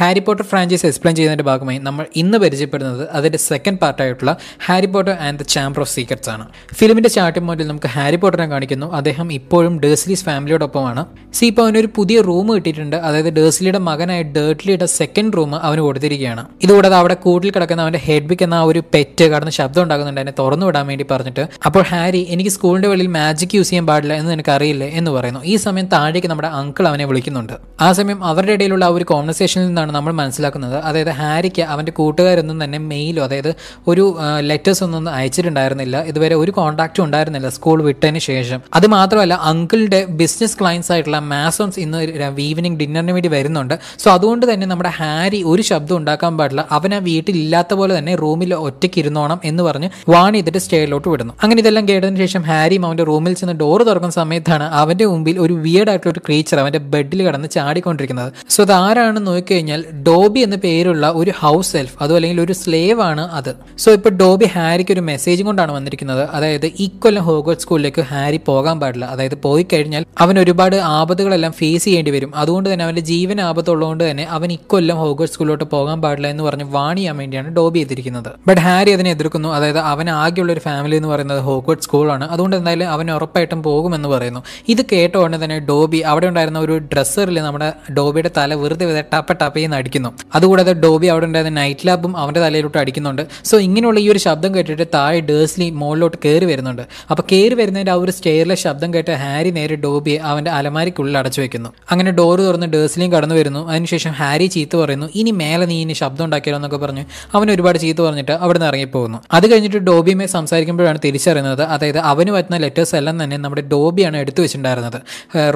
Harry Potter franchise explain ചെയ്യുന്നതിൻ്റെ ഭാഗമായി നമ്മൾ ഇന്ന് പരിചയപ്പെടുന്നത് അതിൻ്റെ സെക്കൻഡ് പാർട്ടായിട്ടുള്ള Harry Potter and the Chamber of Secrets ആണ് ഫിലിമിൻ്റെ സ്റ്റാർട്ടിംഗ് മുതൽ നമുക്ക് ഹാരി പോട്ടറിനെ കാണിക്കുന്നു അദ്ദേഹം ഇപ്പോഴും ഡേഴ്സ്ലീസ് ഫാമിലിയോടൊപ്പമാണ് സി ഇപ്പോൾ അവനൊരു പുതിയ റൂം കിട്ടിയിട്ടുണ്ട് അതായത് ഡേഴ്സ്ലിയുടെ മകനായ ഡേർട്ട്ലിയുടെ സെക്കൻഡ് റൂം അവന് കൊടുത്തിരിക്കുകയാണ് ഇതുകൂടാതെ അവിടെ കൂട്ടിൽ കിടക്കുന്ന അവൻ്റെ ഹെഡ്ബിക് എന്ന ഒരു പെറ്റ് കടന്ന് ശബ്ദം ഉണ്ടാകുന്നുണ്ട് എന്നെ തുറന്നു വിടാൻ വേണ്ടി പറഞ്ഞിട്ട് അപ്പോൾ ഹാരി എനിക്ക് സ്കൂളിൻ്റെ വെളിയിൽ മാജിക് യൂസ് ചെയ്യാൻ പാടില്ല എന്ന് നിനക്ക് അറിയില്ലേ എന്ന് പറയുന്നു ഈ സമയം താഴേക്ക് നമ്മുടെ അങ്കിൾ അവനെ വിളിക്കുന്നുണ്ട് ആ സമയം അവരുടെ ഇടയിലുള്ള ആ ഒരു കോൺവെർസേഷനിൽ നിന്നാണ് എന്നാണ് നമ്മൾ മനസ്സിലാക്കുന്നത് അതായത് ഹാരിക്ക് അവൻ്റെ കൂട്ടുകാരൊന്നും തന്നെ മെയിലോ അതായത് ഒരു ലെറ്റേഴ്സ് ഒന്നും അയച്ചിട്ടുണ്ടായിരുന്നില്ല ഇതുവരെ ഒരു കോണ്ടാക്റ്റും ഉണ്ടായിരുന്നില്ല സ്കൂൾ വിട്ടതിന് ശേഷം അത് മാത്രമല്ല അങ്കിളിൻ്റെ ബിസിനസ് ക്ലയൻസ് ആയിട്ടുള്ള മാസോൺസ് ഇന്ന് ഈവനിങ് ഡിന്നറിന് വേണ്ടി വരുന്നുണ്ട് സോ അതുകൊണ്ട് തന്നെ നമ്മുടെ ഹാരി ഒരു ശബ്ദം ഉണ്ടാക്കാൻ പാടില്ല അവൻ ആ വീട്ടിലില്ലാത്ത പോലെ തന്നെ റൂമിൽ ഒറ്റയ്ക്ക് ഇരുന്നോണം എന്ന് പറഞ്ഞ് വാണി ഇതിൻ്റെ സ്റ്റേയിലോട്ട് വിടുന്നു അങ്ങനെ ഇതെല്ലാം കേട്ടതിന് ശേഷം ഹാരിയും അവൻ്റെ റൂമിൽ ചെന്ന് ഡോർ തുറക്കുന്ന സമയത്താണ് അവൻ്റെ മുമ്പിൽ ഒരു വിയർഡായിട്ടുള്ള ആയിട്ടുള്ള ഒരു ക്രീച്ചർ അവൻ്റെ ബെഡിൽ കിടന്ന് ചാടിക്കൊണ്ടിരിക്കുന്നത് സോ ആരാണെന്ന് നോക്കിക്കഴിഞ്ഞാൽ കഴിഞ്ഞാൽ ഡോബി എന്ന പേരുള്ള ഒരു ഹൗസ് സെൽഫ് അതോ അല്ലെങ്കിൽ ഒരു സ്ലേവ് ആണ് അത് സോ ഇപ്പൊ ഡോബി ഹാരിക്ക് ഒരു മെസ്സേജും കൊണ്ടാണ് വന്നിരിക്കുന്നത് അതായത് ഇക്കൊല്ലം ഹോഗോട്ട് സ്കൂളിലേക്ക് ഹാരി പോകാൻ പാടില്ല അതായത് പോയി കഴിഞ്ഞാൽ അവൻ ഒരുപാട് ആപത്തുകളെല്ലാം ഫേസ് ചെയ്യേണ്ടി വരും അതുകൊണ്ട് തന്നെ അവന്റെ ജീവൻ ആപത്തുള്ളതുകൊണ്ട് തന്നെ അവൻ ഇക്കൊല്ലം ഹോഗോട്ട് സ്കൂളിലോട്ട് പോകാൻ പാടില്ല എന്ന് പറഞ്ഞ് വാണിയാൻ ചെയ്യാൻ വേണ്ടിയാണ് ഡോബി ചെയ്തിരിക്കുന്നത് ബട്ട് ഹാരി അതിനെ എതിർക്കുന്നു അതായത് അവൻ ആകെയുള്ള ഒരു ഫാമിലി എന്ന് പറയുന്നത് ഹോഗോട്ട് സ്കൂളാണ് അതുകൊണ്ട് എന്തായാലും അവൻ ഉറപ്പായിട്ടും പോകുമെന്ന് പറയുന്നു ഇത് കേട്ട ഉടനെ തന്നെ ഡോബി അവിടെ ഉണ്ടായിരുന്ന ഒരു ഡ്രസ്സറിൽ നമ്മുടെ ഡോബിയുടെ തല വെറുതെ ടപ്പ ടപ്പ ലാപ്പിൽ നിന്ന് അടിക്കുന്നു അതുകൂടാതെ ഡോബി അവിടെ ഉണ്ടായിരുന്ന നൈറ്റ് ലാബും അവന്റെ തലയിലോട്ട് അടിക്കുന്നുണ്ട് സോ ഇങ്ങനെയുള്ള ഈ ഒരു ശബ്ദം കേട്ടിട്ട് താഴെ ഡേഴ്സ്ലി മുകളിലോട്ട് കയറി വരുന്നുണ്ട് അപ്പോൾ കയറി വരുന്നതിന്റെ ആ ഒരു സ്റ്റെയറിലെ ശബ്ദം കേട്ട് ഹാരി നേരെ ഡോബിയെ അവന്റെ അലമാരിക്കുള്ളിൽ അടച്ചു വെക്കുന്നു അങ്ങനെ ഡോറ് തുറന്ന് ഡേഴ്സ്ലിയും കടന്നു വരുന്നു അതിനുശേഷം ഹാരി ചീത്ത പറയുന്നു ഇനി മേലെ നീ ഇനി ശബ്ദം ഉണ്ടാക്കിയാലോ എന്നൊക്കെ പറഞ്ഞു അവൻ ഒരുപാട് ചീത്ത പറഞ്ഞിട്ട് അവിടെ നിന്ന് ഇറങ്ങിപ്പോകുന്നു അത് കഴിഞ്ഞിട്ട് ഡോബിയുമായി സംസാരിക്കുമ്പോഴാണ് തിരിച്ചറിയുന്നത് അതായത് അവന് പറ്റുന്ന ലെറ്റേഴ്സ് എല്ലാം തന്നെ നമ്മുടെ ഡോബിയാണ് എടുത്തു വെച്ചിട്ടുണ്ടായിരുന്നത്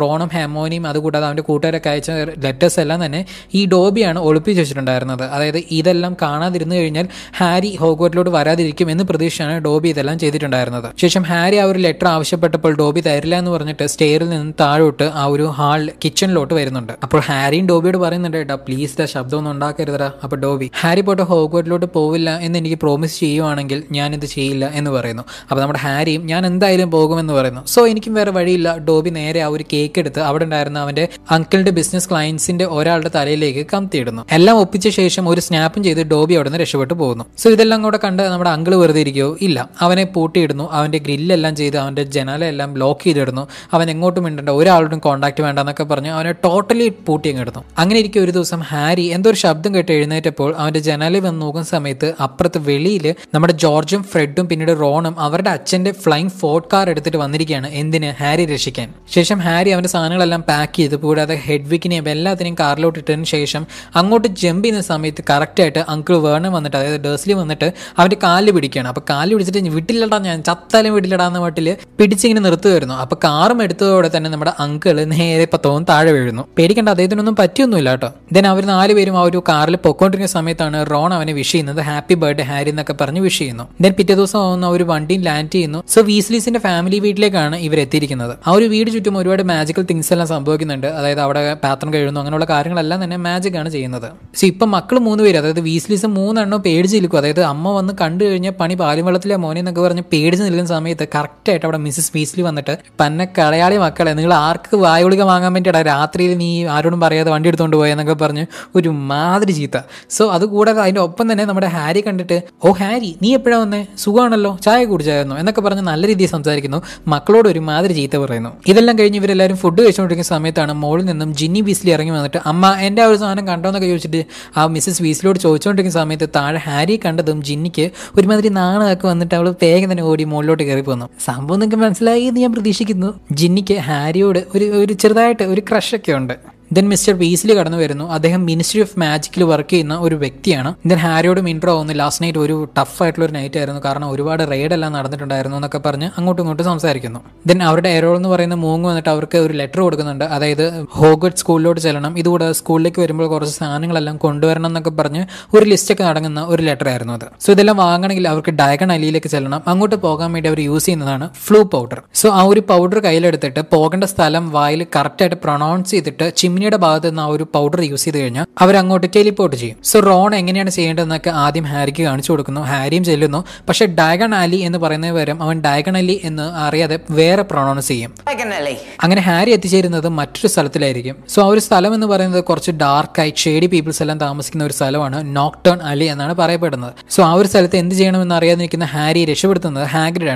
റോണും ഹെമോനിയും അതുകൂടാതെ അവന്റെ കൂട്ടുകാരൊക്കെ അയച്ച ലെറ്റേഴ്സ് എല്ലാം തന്നെ ഈ ഡോബി ഡോബിയാണ് ഒളിപ്പിച്ച് വെച്ചിട്ടുണ്ടായിരുന്നത് അതായത് ഇതെല്ലാം കാണാതിരുന്നു കഴിഞ്ഞാൽ ഹാരി ഹോഗ്വാർട്ടിലോട്ട് വരാതിരിക്കും എന്ന് പ്രതീക്ഷിച്ചാണ് ഡോബി ഇതെല്ലാം ചെയ്തിട്ടുണ്ടായിരുന്നത് ശേഷം ഹാരി ആ ഒരു ലെറ്റർ ആവശ്യപ്പെട്ടപ്പോൾ ഡോബി തരില്ല എന്ന് പറഞ്ഞിട്ട് സ്റ്റെയറിൽ നിന്ന് താഴോട്ട് ആ ഒരു ഹാൾ കിച്ചണിലോട്ട് വരുന്നുണ്ട് അപ്പോൾ ഹാരിയും ഡോബിയോട് പറയുന്നുണ്ട് കേട്ടോ പ്ലീസ് ഡാ ശബ്ദം ഒന്നും ഉണ്ടാക്കരുതടാ അപ്പോൾ ഡോബി ഹാരി പോട്ട് ഹോഗ്വാർട്ടിലോട്ട് പോവില്ല എന്ന് എനിക്ക് പ്രോമിസ് ചെയ്യുവാണെങ്കിൽ ഞാൻ ഇത് ചെയ്യില്ല എന്ന് പറയുന്നു അപ്പോൾ നമ്മുടെ ഹാരിയും ഞാൻ എന്തായാലും പോകുമെന്ന് പറയുന്നു സോ എനിക്കും വേറെ വഴിയില്ല ഡോബി നേരെ ആ ഒരു കേക്ക് എടുത്ത് അവിടെ ഉണ്ടായിരുന്ന അവന്റെ അങ്കിളിന്റെ ബിസിനസ് ക്ലയൻസിന്റെ ഒരാളുടെ തലയിലേക്ക് കം സഹായം തേടുന്നു എല്ലാം ഒപ്പിച്ച ശേഷം ഒരു സ്നാപ്പും ചെയ്ത് ഡോബി അവിടെ നിന്ന് രക്ഷപ്പെട്ടു പോകുന്നു സോ ഇതെല്ലാം കൂടെ കണ്ട് നമ്മുടെ അങ്കിൾ വെറുതെ ഇരിക്കുകയോ ഇല്ല അവനെ പൂട്ടിയിടുന്നു അവന്റെ ഗ്രില്ലെല്ലാം ചെയ്ത് അവന്റെ ജനാലെല്ലാം ബ്ലോക്ക് ചെയ്തിടുന്നു അവൻ എങ്ങോട്ടും മിണ്ടണ്ട ഒരാളോടും കോൺടാക്ട് വേണ്ട എന്നൊക്കെ പറഞ്ഞു അവനെ ടോട്ടലി പൂട്ടി ഇടുന്നു അങ്ങനെ ഇരിക്കും ഒരു ദിവസം ഹാരി എന്തോ ഒരു ശബ്ദം കേട്ട് എഴുന്നേറ്റപ്പോൾ അവന്റെ ജനാലിൽ വന്ന് നോക്കുന്ന സമയത്ത് അപ്പുറത്ത് വെളിയിൽ നമ്മുടെ ജോർജും ഫ്രെഡും പിന്നീട് റോണും അവരുടെ അച്ഛന്റെ ഫ്ലൈങ് ഫോർട്ട് കാർ എടുത്തിട്ട് വന്നിരിക്കുകയാണ് എന്തിന് ഹാരി രക്ഷിക്കാൻ ശേഷം ഹാരി അവന്റെ സാധനങ്ങളെല്ലാം പാക്ക് ചെയ്ത് കൂടാതെ ഹെഡ്വിക്കിനെയും എല്ലാത്തിനെയും കാറിലോട്ട് ഇട്ടതിന് ശേഷം അങ്ങോട്ട് ജമ്പ് ചെയ്യുന്ന സമയത്ത് കറക്റ്റായിട്ട് അങ്കിൾ വേണം വന്നിട്ട് അതായത് ഡേഴ്സിൽ വന്നിട്ട് അവൻ്റെ കാലിൽ പിടിക്കുകയാണ് അപ്പോൾ കാലിൽ പിടിച്ചിട്ട് വിട്ടില്ലടാ ഞാൻ ചത്താലും വിട്ടില്ലടാ എന്ന പിടിച്ചിങ്ങനെ നിർത്തുമായിരുന്നു അപ്പോൾ കാറും എടുത്തതോടെ തന്നെ നമ്മുടെ അങ്കിൾ നേരെ പത്തവും താഴെ വീഴുന്നു പേടിക്കേണ്ട അദ്ദേഹത്തിനൊന്നും പറ്റിയൊന്നുമില്ല കേട്ടോ ദെൻ അവർ നാലുപേരും ആ ഒരു കാറിൽ പൊക്കോണ്ടിരുന്ന സമയത്താണ് റോൺ അവനെ വിഷ് ചെയ്യുന്നത് ഹാപ്പി ബർത്ത്ഡേ ഹാരി എന്നൊക്കെ പറഞ്ഞ് വിഷ് ചെയ്യുന്നു ദെൻ പിറ്റേ ദിവസം ആവുന്ന ഒരു വണ്ടിയും ലാൻഡ് ചെയ്യുന്നു സോ വീസ്ലീസിന്റെ ഫാമിലി വീട്ടിലേക്കാണ് ഇവർ എത്തിയിരിക്കുന്നത് ആ ഒരു വീട് ചുറ്റും ഒരുപാട് മാജിക്കൽ തിങ്സ് എല്ലാം സംഭവിക്കുന്നുണ്ട് അതായത് അവിടെ പാത്രം കഴിയുന്നു അങ്ങനെയുള്ള കാര്യങ്ങളെല്ലാം തന്നെ മാജിക് പേടിക്കുകയാണ് ചെയ്യുന്നത് പക്ഷേ ഇപ്പം മക്കൾ മൂന്ന് പേര് അതായത് വീസ്ലിസ് മൂന്നെണ്ണം പേടിച്ച് നിൽക്കും അതായത് അമ്മ വന്ന് കണ്ടു കഴിഞ്ഞാൽ പണി വെള്ളത്തിലെ മോനെ എന്നൊക്കെ പറഞ്ഞ് പേടിച്ച് നിൽക്കുന്ന സമയത്ത് കറക്റ്റായിട്ട് അവിടെ മിസ്സസ് വീസ്ലി വന്നിട്ട് പന്നെ കളയാളി മക്കളെ നിങ്ങൾ ആർക്ക് വായുളിക വാങ്ങാൻ വേണ്ടിയിട്ട് രാത്രിയിൽ നീ ആരോടും പറയാതെ വണ്ടി എടുത്തുകൊണ്ട് പോയെന്നൊക്കെ പറഞ്ഞ് ഒരു മാതിരി ചീത്ത സോ അതുകൂടാതെ അതിൻ്റെ ഒപ്പം തന്നെ നമ്മുടെ ഹാരി കണ്ടിട്ട് ഓ ഹാരി നീ എപ്പോഴാണ് വന്നേ സുഖമാണല്ലോ ചായ കുടിച്ചായിരുന്നു എന്നൊക്കെ പറഞ്ഞ് നല്ല രീതിയിൽ സംസാരിക്കുന്നു മക്കളോട് ഒരു മാതിരി ചീത്ത പറയുന്നു ഇതെല്ലാം കഴിഞ്ഞ് ഇവരെല്ലാവരും ഫുഡ് കഴിച്ചുകൊണ്ടിരിക്കുന്ന സമയത്താണ് മോളിൽ നിന്നും ജിന്നി ബീസ്ലി ഇറങ്ങി വന്നിട്ട് അമ്മ എൻ്റെ ആ ഒരു സാധനം കണ്ടോ എന്നൊക്കെ ചോദിച്ചിട്ട് ആ മിസ്സസ് വീസിലോട് ചോദിച്ചുകൊണ്ടിരിക്കുന്ന സമയത്ത് താഴെ ഹാരി കണ്ടതും ജിന്നിക്ക് ഒരുമാതിരി നാണമൊക്കെ വന്നിട്ട് അവൾ തേങ്ങ തന്നെ ഓടി മുകളിലോട്ട് കയറി പോന്നു സംഭവം നിങ്ങൾക്ക് മനസ്സിലായി എന്ന് ഞാൻ പ്രതീക്ഷിക്കുന്നു ജിന്നിക്ക് ഹാരിയോട് ഒരു ഒരു ചെറുതായിട്ട് ഒരു ക്രഷൊക്കെ ഉണ്ട് ദെൻ മിസ്റ്റർ വീസ്ലി കടന്നു വരുന്നു അദ്ദേഹം മിനിസ്ട്രി ഓഫ് മാജിക്കിൽ വർക്ക് ചെയ്യുന്ന ഒരു വ്യക്തിയാണ് ദെൻ ഹാരിയോടും ഇൻട്രോ ആവുന്നു ലാസ്റ്റ് നൈറ്റ് ഒരു ടഫ് ആയിട്ടുള്ള ഒരു നൈറ്റ് ആയിരുന്നു കാരണം ഒരുപാട് റെയ്ഡ് എല്ലാം നടന്നിട്ടുണ്ടായിരുന്നു എന്നൊക്കെ പറഞ്ഞ് അങ്ങോട്ടും ഇങ്ങോട്ടും സംസാരിക്കുന്നു ദെൻ അവരുടെ എറോൾ എന്ന് പറയുന്ന മൂങ്ങ് വന്നിട്ട് അവർക്ക് ഒരു ലെറ്റർ കൊടുക്കുന്നുണ്ട് അതായത് ഹോഗഡ് സ്കൂളിലോട്ട് ചെല്ലണം ഇതുകൂടെ സ്കൂളിലേക്ക് വരുമ്പോൾ കുറച്ച് സാധനങ്ങളെല്ലാം കൊണ്ടുവരണം എന്നൊക്കെ പറഞ്ഞ് ഒരു ലിസ്റ്റൊക്കെ നടങ്ങുന്ന ഒരു ലെറ്റർ ആയിരുന്നു അത് സോ ഇതെല്ലാം വാങ്ങണമെങ്കിൽ അവർക്ക് ഡയഗൺ അലിയിലേക്ക് ചെല്ലണം അങ്ങോട്ട് പോകാൻ വേണ്ടി അവർ യൂസ് ചെയ്യുന്നതാണ് ഫ്ലൂ പൗഡർ സോ ആ ഒരു പൗഡർ കയ്യിലെടുത്തിട്ട് പോകേണ്ട സ്ഥലം വായിൽ കറക്റ്റായിട്ട് പ്രൊണൗൺസ് ചെയ്തിട്ട് ചിം ജിമിനിയുടെ ഭാഗത്ത് നിന്ന് ആ ഒരു പൗഡർ യൂസ് ചെയ്ത് കഴിഞ്ഞാൽ അവർ അങ്ങോട്ട് ടെലിപ്പോർട്ട് ചെയ്യും സോ റോൺ എങ്ങനെയാണ് ചെയ്യേണ്ടതെന്നൊക്കെ ആദ്യം ഹാരിക്ക് കാണിച്ചു കൊടുക്കുന്നു ഹാരിയും ചെല്ലുന്നു പക്ഷെ ഡയഗൺ ആലി എന്ന് പറയുന്ന പകരം അവൻ ഡയഗൺ അലി എന്ന് അറിയാതെ വേറെ പ്രൊണൗൺസ് ചെയ്യും അങ്ങനെ ഹാരി എത്തിച്ചേരുന്നത് മറ്റൊരു സ്ഥലത്തിലായിരിക്കും സോ ആ ഒരു സ്ഥലം എന്ന് പറയുന്നത് കുറച്ച് ഡാർക്കായി ഷേഡി പീപ്പിൾസ് എല്ലാം താമസിക്കുന്ന ഒരു സ്ഥലമാണ് നോക്ടേൺ അലി എന്നാണ് പറയപ്പെടുന്നത് സോ ആ ഒരു സ്ഥലത്ത് എന്ത് ചെയ്യണമെന്ന് അറിയാതെ നിൽക്കുന്ന ഹാരി രക്ഷപ്പെടുത്തുന്നത്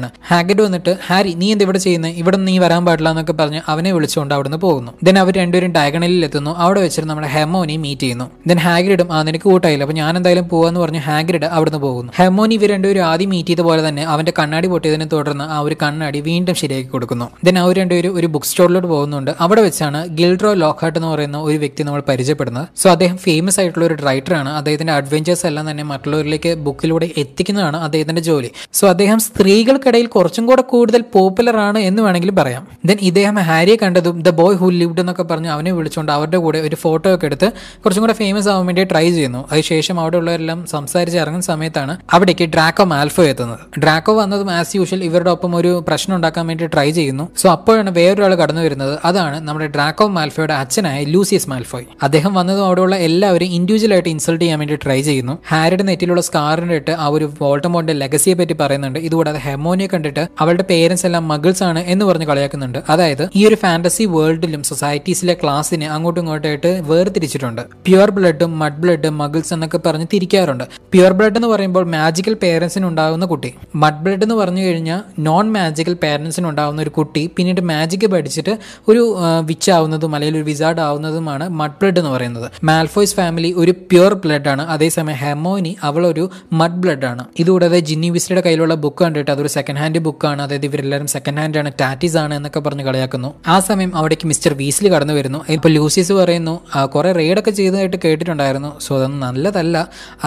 ആണ് ഹാഗ്രിഡ് വന്നിട്ട് ഹാരി നീ എന്ത് ഇവിടെ ചെയ്യുന്നത് ഇവിടെ നീ വരാൻ പാടില്ല എന്നൊക്കെ പറഞ്ഞ് അവനെ വിളിച്ചുകൊണ്ട് അവിടുന്ന് പോകുന്നു ദെൻ അവർ രണ്ടുപേരും ഡയഗണൽ ടണലിൽ എത്തുന്നു അവിടെ വെച്ചിട്ട് നമ്മുടെ ഹെമോനി മീറ്റ് ചെയ്യുന്നു ദെൻ ഹാഗ്രിഡും ആ നിനക്ക് കൂട്ടായില്ല അപ്പോൾ ഞാൻ എന്തായാലും പോവാന്ന് പറഞ്ഞ് ഹാഗ്രിഡ് അവിടുന്ന് പോകുന്നു ഹെമോൻ ഇവർ രണ്ടുപേരും ആദ്യം മീറ്റ് ചെയ്ത പോലെ തന്നെ അവന്റെ കണ്ണാടി പൊട്ടിയതിനെ തുടർന്ന് ആ ഒരു കണ്ണാടി വീണ്ടും ശരിയാക്കി കൊടുക്കുന്നു ദെൻ അവർ രണ്ടുപേരും ഒരു ബുക്ക് സ്റ്റോറിലോട്ട് പോകുന്നുണ്ട് അവിടെ വെച്ചാണ് ഗിൽഡ്രോ ലോക്ക്ഹാർട്ട് എന്ന് പറയുന്ന ഒരു വ്യക്തി നമ്മൾ പരിചയപ്പെടുന്നത് സോ അദ്ദേഹം ഫേമസ് ആയിട്ടുള്ള ഒരു റൈറ്ററാണ് അദ്ദേഹത്തിന്റെ അഡ്വഞ്ചേഴ്സ് എല്ലാം തന്നെ മറ്റുള്ളവരിലേക്ക് ബുക്കിലൂടെ എത്തിക്കുന്നതാണ് അദ്ദേഹത്തിന്റെ ജോലി സോ അദ്ദേഹം സ്ത്രീകൾക്കിടയിൽ കുറച്ചും കൂടെ കൂടുതൽ പോപ്പുലർ ആണ് എന്ന് വേണമെങ്കിൽ പറയാം ദെൻ ഇദ്ദേഹം ഹാരിയെ കണ്ടതും ദ ബോയ് ഹു ലിവ്ഡ് എന്നൊക്കെ പറഞ്ഞ് അവനെ വിളിച്ചു വെച്ചുകൊണ്ട് അവരുടെ കൂടെ ഒരു ഫോട്ടോ ഒക്കെ എടുത്ത് കുറച്ചും കൂടെ ഫേമസ് ആവാൻ വേണ്ടി ട്രൈ ചെയ്യുന്നു അതിനുശേഷം ഉള്ളവരെല്ലാം സംസാരിച്ച് ഇറങ്ങുന്ന സമയത്താണ് അവിടേക്ക് ഡ്രാക്കോ മാൽഫോ എത്തുന്നത് ഡ്രാക്കോ വന്നതും ആസ് യൂഷ്വൽ ഇവരുടെ ഒപ്പം ഒരു പ്രശ്നം ഉണ്ടാക്കാൻ വേണ്ടി ട്രൈ ചെയ്യുന്നു സോ അപ്പോഴാണ് വേറൊരാൾ കടന്നു വരുന്നത് അതാണ് നമ്മുടെ ഡ്രാക്കോ മാൽഫോയുടെ അച്ഛനായ ലൂസിയസ് മാൽഫോയ് അദ്ദേഹം വന്നതും അവിടെയുള്ള എല്ലാവരും ഇൻഡിവിജ്വൽ ആയിട്ട് ഇൻസൾട്ട് ചെയ്യാൻ വേണ്ടി ട്രൈ ചെയ്യുന്നു ഹാരിയുടെ നെറ്റിലുള്ള സ്കാറിന്റെ ഇട്ട് ആ ഒരു വോൾട്ടമോണിന്റെ ലെഗസിയെ പറ്റി പറയുന്നുണ്ട് ഇതുകൂടാതെ ഹെമോനിയെ കണ്ടിട്ട് അവളുടെ പേരൻസ് എല്ലാം മഗിൾസ് ആണ് എന്ന് പറഞ്ഞ് കളിയാക്കുന്നുണ്ട് അതായത് ഈ ഒരു ഫാന്റസി വേൾഡിലും സൊസൈറ്റീസിലെ ക്ലാസ്സിന് അങ്ങോട്ടും ഇങ്ങോട്ടായിട്ട് വേർതിരിച്ചിട്ടുണ്ട് പ്യുവർ ബ്ലഡും മഡ് ബ്ലഡ് മഗിൾസ് എന്നൊക്കെ പറഞ്ഞ് തിരിക്കാറുണ്ട് പ്യുവർ ബ്ലഡ് എന്ന് പറയുമ്പോൾ മാജിക്കൽ പേരൻസിന് ഉണ്ടാകുന്ന കുട്ടി മഡ് ബ്ലഡ് എന്ന് പറഞ്ഞു കഴിഞ്ഞാൽ നോൺ മാജിക്കൽ പേരൻസിന് ഉണ്ടാകുന്ന ഒരു കുട്ടി പിന്നീട് മാജിക്ക് പഠിച്ചിട്ട് ഒരു വിച്ച് ആവുന്നതും അല്ലെങ്കിൽ ഒരു വിസാർഡ് ആവുന്നതുമാണ് മഡ് ബ്ലഡ് എന്ന് പറയുന്നത് മാൽഫോയ്സ് ഫാമിലി ഒരു പ്യുവർ ബ്ലഡ് ആണ് അതേസമയം ഹെമോനി അവളൊരു മഡ് ബ്ലഡ് ആണ് ഇതുകൂടാതെ ജിന്നി വിസ്ലിയുടെ കയ്യിലുള്ള ബുക്ക് കണ്ടിട്ട് അതൊരു സെക്കൻഡ് ഹാൻഡ് ബുക്കാണ് അതായത് ഇവരെല്ലാവരും സെക്കൻഡ് ഹാൻഡ് ആണ് ടാറ്റീസ് ആണ് എന്നൊക്കെ പറഞ്ഞ് കളിയാക്കുന്നു ആ സമയം അവിടേക്ക് മിസ്റ്റർ വീസ്ലി കടന്നു വരുന്നു ഇപ്പോൾ ലൂസിയസ് പറയുന്നു കുറേ റെയ്ഡൊക്കെ ചെയ്തതായിട്ട് കേട്ടിട്ടുണ്ടായിരുന്നു സോ അതൊന്നും നല്ലതല്ല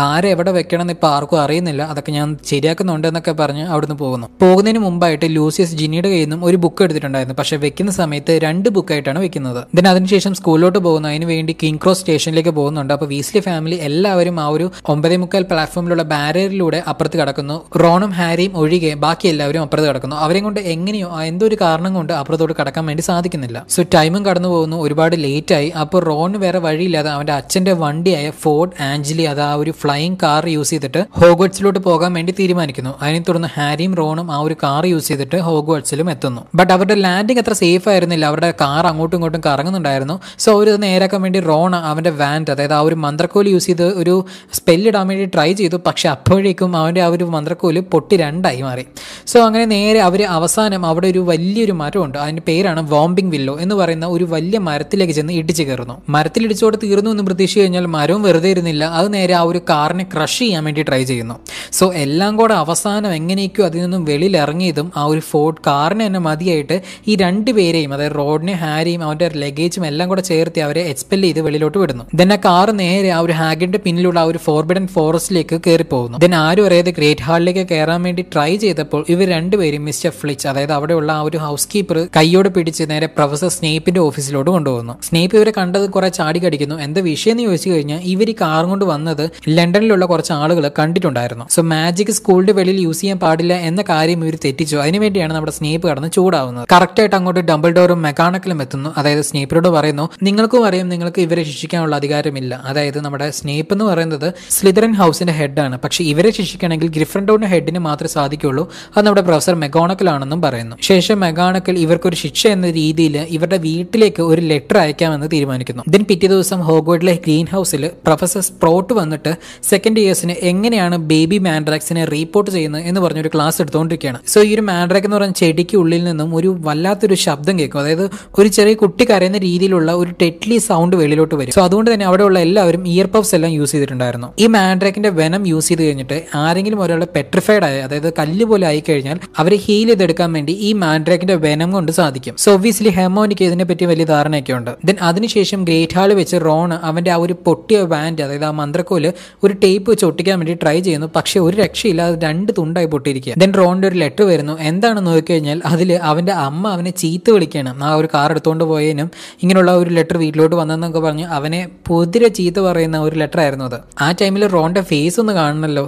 ആരെ എവിടെ വെക്കണം എന്ന് ഇപ്പോൾ ആർക്കും അറിയുന്നില്ല അതൊക്കെ ഞാൻ ശരിയാക്കുന്നുണ്ട് എന്നൊക്കെ പറഞ്ഞ് അവിടുന്ന് പോകുന്നു പോകുന്നതിന് മുമ്പായിട്ട് ലൂസിയസ് ജിനിയുടെ കയ്യിൽ നിന്നും ഒരു ബുക്ക് എടുത്തിട്ടുണ്ടായിരുന്നു പക്ഷേ വെക്കുന്ന സമയത്ത് രണ്ട് ബുക്കായിട്ടാണ് വെക്കുന്നത് ദിന അതിനുശേഷം സ്കൂളിലോട്ട് പോകുന്നു അതിന് വേണ്ടി കിങ് ക്രോസ് സ്റ്റേഷനിലേക്ക് പോകുന്നുണ്ട് അപ്പോൾ വീസ്ലി ഫാമിലി എല്ലാവരും ആ ഒരു ഒമ്പതേ മുക്കാൽ പ്ലാറ്റ്ഫോമിലുള്ള ബാരിയറിലൂടെ അപ്പുറത്ത് കിടക്കുന്നു റോണും ഹാരിയും ഒഴികെ ബാക്കി എല്ലാവരും അപ്പുറത്ത് കിടക്കുന്നു അവരെ കൊണ്ട് എങ്ങനെയോ എന്തോ ഒരു കാരണം കൊണ്ട് അപ്പുറത്തോട്ട് കടക്കാൻ വേണ്ടി സാധിക്കുന്നില്ല സോ ടൈമും കടന്നു പോകുന്നു ഒരുപാട് ലേറ്റ് ലേറ്റായി അപ്പോൾ റോണിന് വേറെ വഴിയില്ലാതെ അവൻ്റെ അച്ഛൻ്റെ വണ്ടിയായ ഫോർഡ് ആഞ്ചലി അത് ആ ഒരു ഫ്ലൈയിങ് കാർ യൂസ് ചെയ്തിട്ട് ഹോഗോട്സിലോട്ട് പോകാൻ വേണ്ടി തീരുമാനിക്കുന്നു അതിനെ തുടർന്ന് ഹാരിയും റോണും ആ ഒരു കാർ യൂസ് ചെയ്തിട്ട് ഹോഗോട്സിലും എത്തുന്നു ബട്ട് അവരുടെ ലാൻഡിങ് അത്ര സേഫ് ആയിരുന്നില്ല അവരുടെ കാർ അങ്ങോട്ടും ഇങ്ങോട്ടും കറങ്ങുന്നുണ്ടായിരുന്നു സോ അവർ നേരാക്കാൻ വേണ്ടി റോൺ അവൻ്റെ വാൻഡ് അതായത് ആ ഒരു മന്ത്രക്കോല് യൂസ് ചെയ്ത് ഒരു സ്പെല്ലിടാൻ വേണ്ടി ട്രൈ ചെയ്തു പക്ഷെ അപ്പോഴേക്കും അവൻ്റെ ആ ഒരു മന്ത്രക്കോല് പൊട്ടി രണ്ടായി മാറി സോ അങ്ങനെ നേരെ അവർ അവസാനം അവിടെ ഒരു വലിയൊരു മരമുണ്ട് അതിൻ്റെ പേരാണ് വോംബിംഗ് വില്ലോ എന്ന് പറയുന്ന ഒരു വലിയ മരത്തിലേക്ക് ചെന്ന് നിന്ന് ഇടിച്ചു കയറുന്നു മരത്തിലിടിച്ചോടെ തീർന്നു എന്ന് പ്രതീക്ഷിച്ചു കഴിഞ്ഞാൽ മരവും വെറുതെ ഇരുന്നില്ല അത് നേരെ ആ ഒരു കാറിനെ ക്രഷ് ചെയ്യാൻ വേണ്ടി ട്രൈ ചെയ്യുന്നു സോ എല്ലാം കൂടെ അവസാനം എങ്ങനെയൊക്കെയോ അതിൽ നിന്നും വെളിയിൽ ഇറങ്ങിയതും ആ ഒരു ഫോർഡ് കാറിനെ തന്നെ മതിയായിട്ട് ഈ രണ്ട് പേരെയും അതായത് റോഡിനെ ഹാരിയും അവന്റെ ലഗേജും എല്ലാം കൂടെ ചേർത്ത് അവരെ എക്സ്പെൽ ചെയ്ത് വെളിയിലോട്ട് വിടുന്നു ദെൻ ആ കാർ നേരെ ആ ഒരു ഹാഗിന്റെ പിന്നിലുള്ള ആ ഒരു ഫോർബിഡൻ ഫോറസ്റ്റിലേക്ക് കയറി പോകുന്നു ദെൻ ആരും അറിയാതെ ഗ്രേറ്റ് ഹാളിലേക്ക് കയറാൻ വേണ്ടി ട്രൈ ചെയ്തപ്പോൾ ഇവർ രണ്ടുപേരും മിസ്റ്റർ ഫ്ലിച്ച് അതായത് അവിടെയുള്ള ആ ഒരു ഹൗസ് കീപ്പർ കൈയോട് പിടിച്ച് നേരെ പ്രൊഫസർ സ്നേപ്പിന്റെ ഓഫീസിലോട്ട് കൊണ്ടുപോകുന്നു സ്നേപ്പ് ഇവരെ കണ്ടത് കുറെ ചാടി കടിക്കുന്നു എന്താ വിഷയം എന്ന് ചോദിച്ചു കഴിഞ്ഞാൽ ഇവർ ഈ കാറും കൊണ്ട് വന്നത് ലണ്ടനിലുള്ള കുറച്ച് ആളുകൾ കണ്ടിട്ടുണ്ടായിരുന്നു സോ മാജിക് സ്കൂളിന്റെ വെളിയിൽ യൂസ് ചെയ്യാൻ പാടില്ല എന്ന കാര്യം ഇവർ തെറ്റിച്ചു അതിനുവേണ്ടിയാണ് നമ്മുടെ സ്നേപ്പ് കടന്ന് ചൂടാവുന്നത് ആയിട്ട് അങ്ങോട്ട് ഡബിൾ ഡോറും മെക്കാണക്കിലും എത്തുന്നു അതായത് സ്നേപ്പിനോട് പറയുന്നു നിങ്ങൾക്കും അറിയാം നിങ്ങൾക്ക് ഇവരെ ശിക്ഷിക്കാനുള്ള അധികാരമില്ല അതായത് നമ്മുടെ സ്നേപ്പ് എന്ന് പറയുന്നത് സ്ലിതറൻ ഹൗസിന്റെ ഹെഡാണ് പക്ഷേ ഇവരെ ശിക്ഷിക്കണമെങ്കിൽ ഗ്രിഫൻഡോറിന്റെ ഹെഡിന് മാത്രമേ സാധിക്കുള്ളൂ അത് നമ്മുടെ പ്രൊഫസർ മെഗോണക്കൽ ആണെന്നും പറയുന്നു ശേഷം മെഗാണക്കൽ ഇവർക്കൊരു ശിക്ഷ എന്ന രീതിയിൽ ഇവരുടെ വീട്ടിലേക്ക് ഒരു ലെറ്റർ അയക്കും പഠിക്കാമെന്ന് തീരുമാനിക്കുന്നു ദെൻ പിറ്റേ ദിവസം ഹോഗോഡിലെ ഗ്രീൻ ഹൗസിൽ പ്രൊഫസർ സ്പ്രോട്ട് വന്നിട്ട് സെക്കൻഡ് ഇയേഴ്സിന് എങ്ങനെയാണ് ബേബി മാൻഡ്രാക്സിനെ റീപ്പോർട്ട് ചെയ്യുന്നത് എന്ന് പറഞ്ഞൊരു ക്ലാസ് എടുത്തുകൊണ്ടിരിക്കുകയാണ് സോ ഈ ഒരു മാൻഡ്രാക് എന്ന് പറഞ്ഞ ചെടിക്ക് ഉള്ളിൽ നിന്നും ഒരു വല്ലാത്തൊരു ശബ്ദം കേൾക്കും അതായത് ഒരു ചെറിയ കുട്ടി കരയുന്ന രീതിയിലുള്ള ഒരു ടെറ്റ്ലി സൗണ്ട് വെളിയിലോട്ട് വരും സോ അതുകൊണ്ട് തന്നെ അവിടെയുള്ള എല്ലാവരും ഇയർ പഫ്സ് എല്ലാം യൂസ് ചെയ്തിട്ടുണ്ടായിരുന്നു ഈ മാൻഡ്രാക്കിന്റെ വെനം യൂസ് ചെയ്ത് കഴിഞ്ഞിട്ട് ആരെങ്കിലും ഒരാളെ പെട്രിഫൈഡ് ആയ അതായത് കല്ല് പോലെ ആയി കഴിഞ്ഞാൽ അവരെ ഹീൽ ചെയ്തെടുക്കാൻ വേണ്ടി ഈ മാൻഡ്രാക്കിന്റെ വെനം കൊണ്ട് സാധിക്കും സോ ഒബ്വിയസ്ലി ഹെമോനിക്ക് ഇതിനെ പറ്റി വലിയ ധാരണയൊക്കെ ഉണ്ട് ദെൻ അതിനുശേഷം ഗ്രേറ്റ് ഹാൾ വെച്ച് റോൺ അവൻ്റെ ആ ഒരു പൊട്ടിയ ബാൻഡ് അതായത് ആ മന്ത്രക്കോല് ഒരു ടേപ്പ് വെച്ച് ഒട്ടിക്കാൻ വേണ്ടി ട്രൈ ചെയ്യുന്നു പക്ഷേ ഒരു രക്ഷയില്ല അത് രണ്ട് തുണ്ടായി പൊട്ടിയിരിക്കുക ദെൻ റോണിൻ്റെ ഒരു ലെറ്റർ വരുന്നു എന്താണെന്ന് നോക്കിക്കഴിഞ്ഞാൽ അതിൽ അവൻ്റെ അമ്മ അവനെ ചീത്ത വിളിക്കുകയാണ് ആ ഒരു കാർ എടുത്തുകൊണ്ട് പോയതിനും ഇങ്ങനെയുള്ള ഒരു ലെറ്റർ വീട്ടിലോട്ട് വന്നതെന്നൊക്കെ പറഞ്ഞ് അവനെ പൊതിരെ ചീത്ത പറയുന്ന ഒരു ലെറ്റർ ആയിരുന്നു അത് ആ ടൈമിൽ റോണിൻ്റെ ഫേസ് ഒന്ന് കാണണമല്ലോ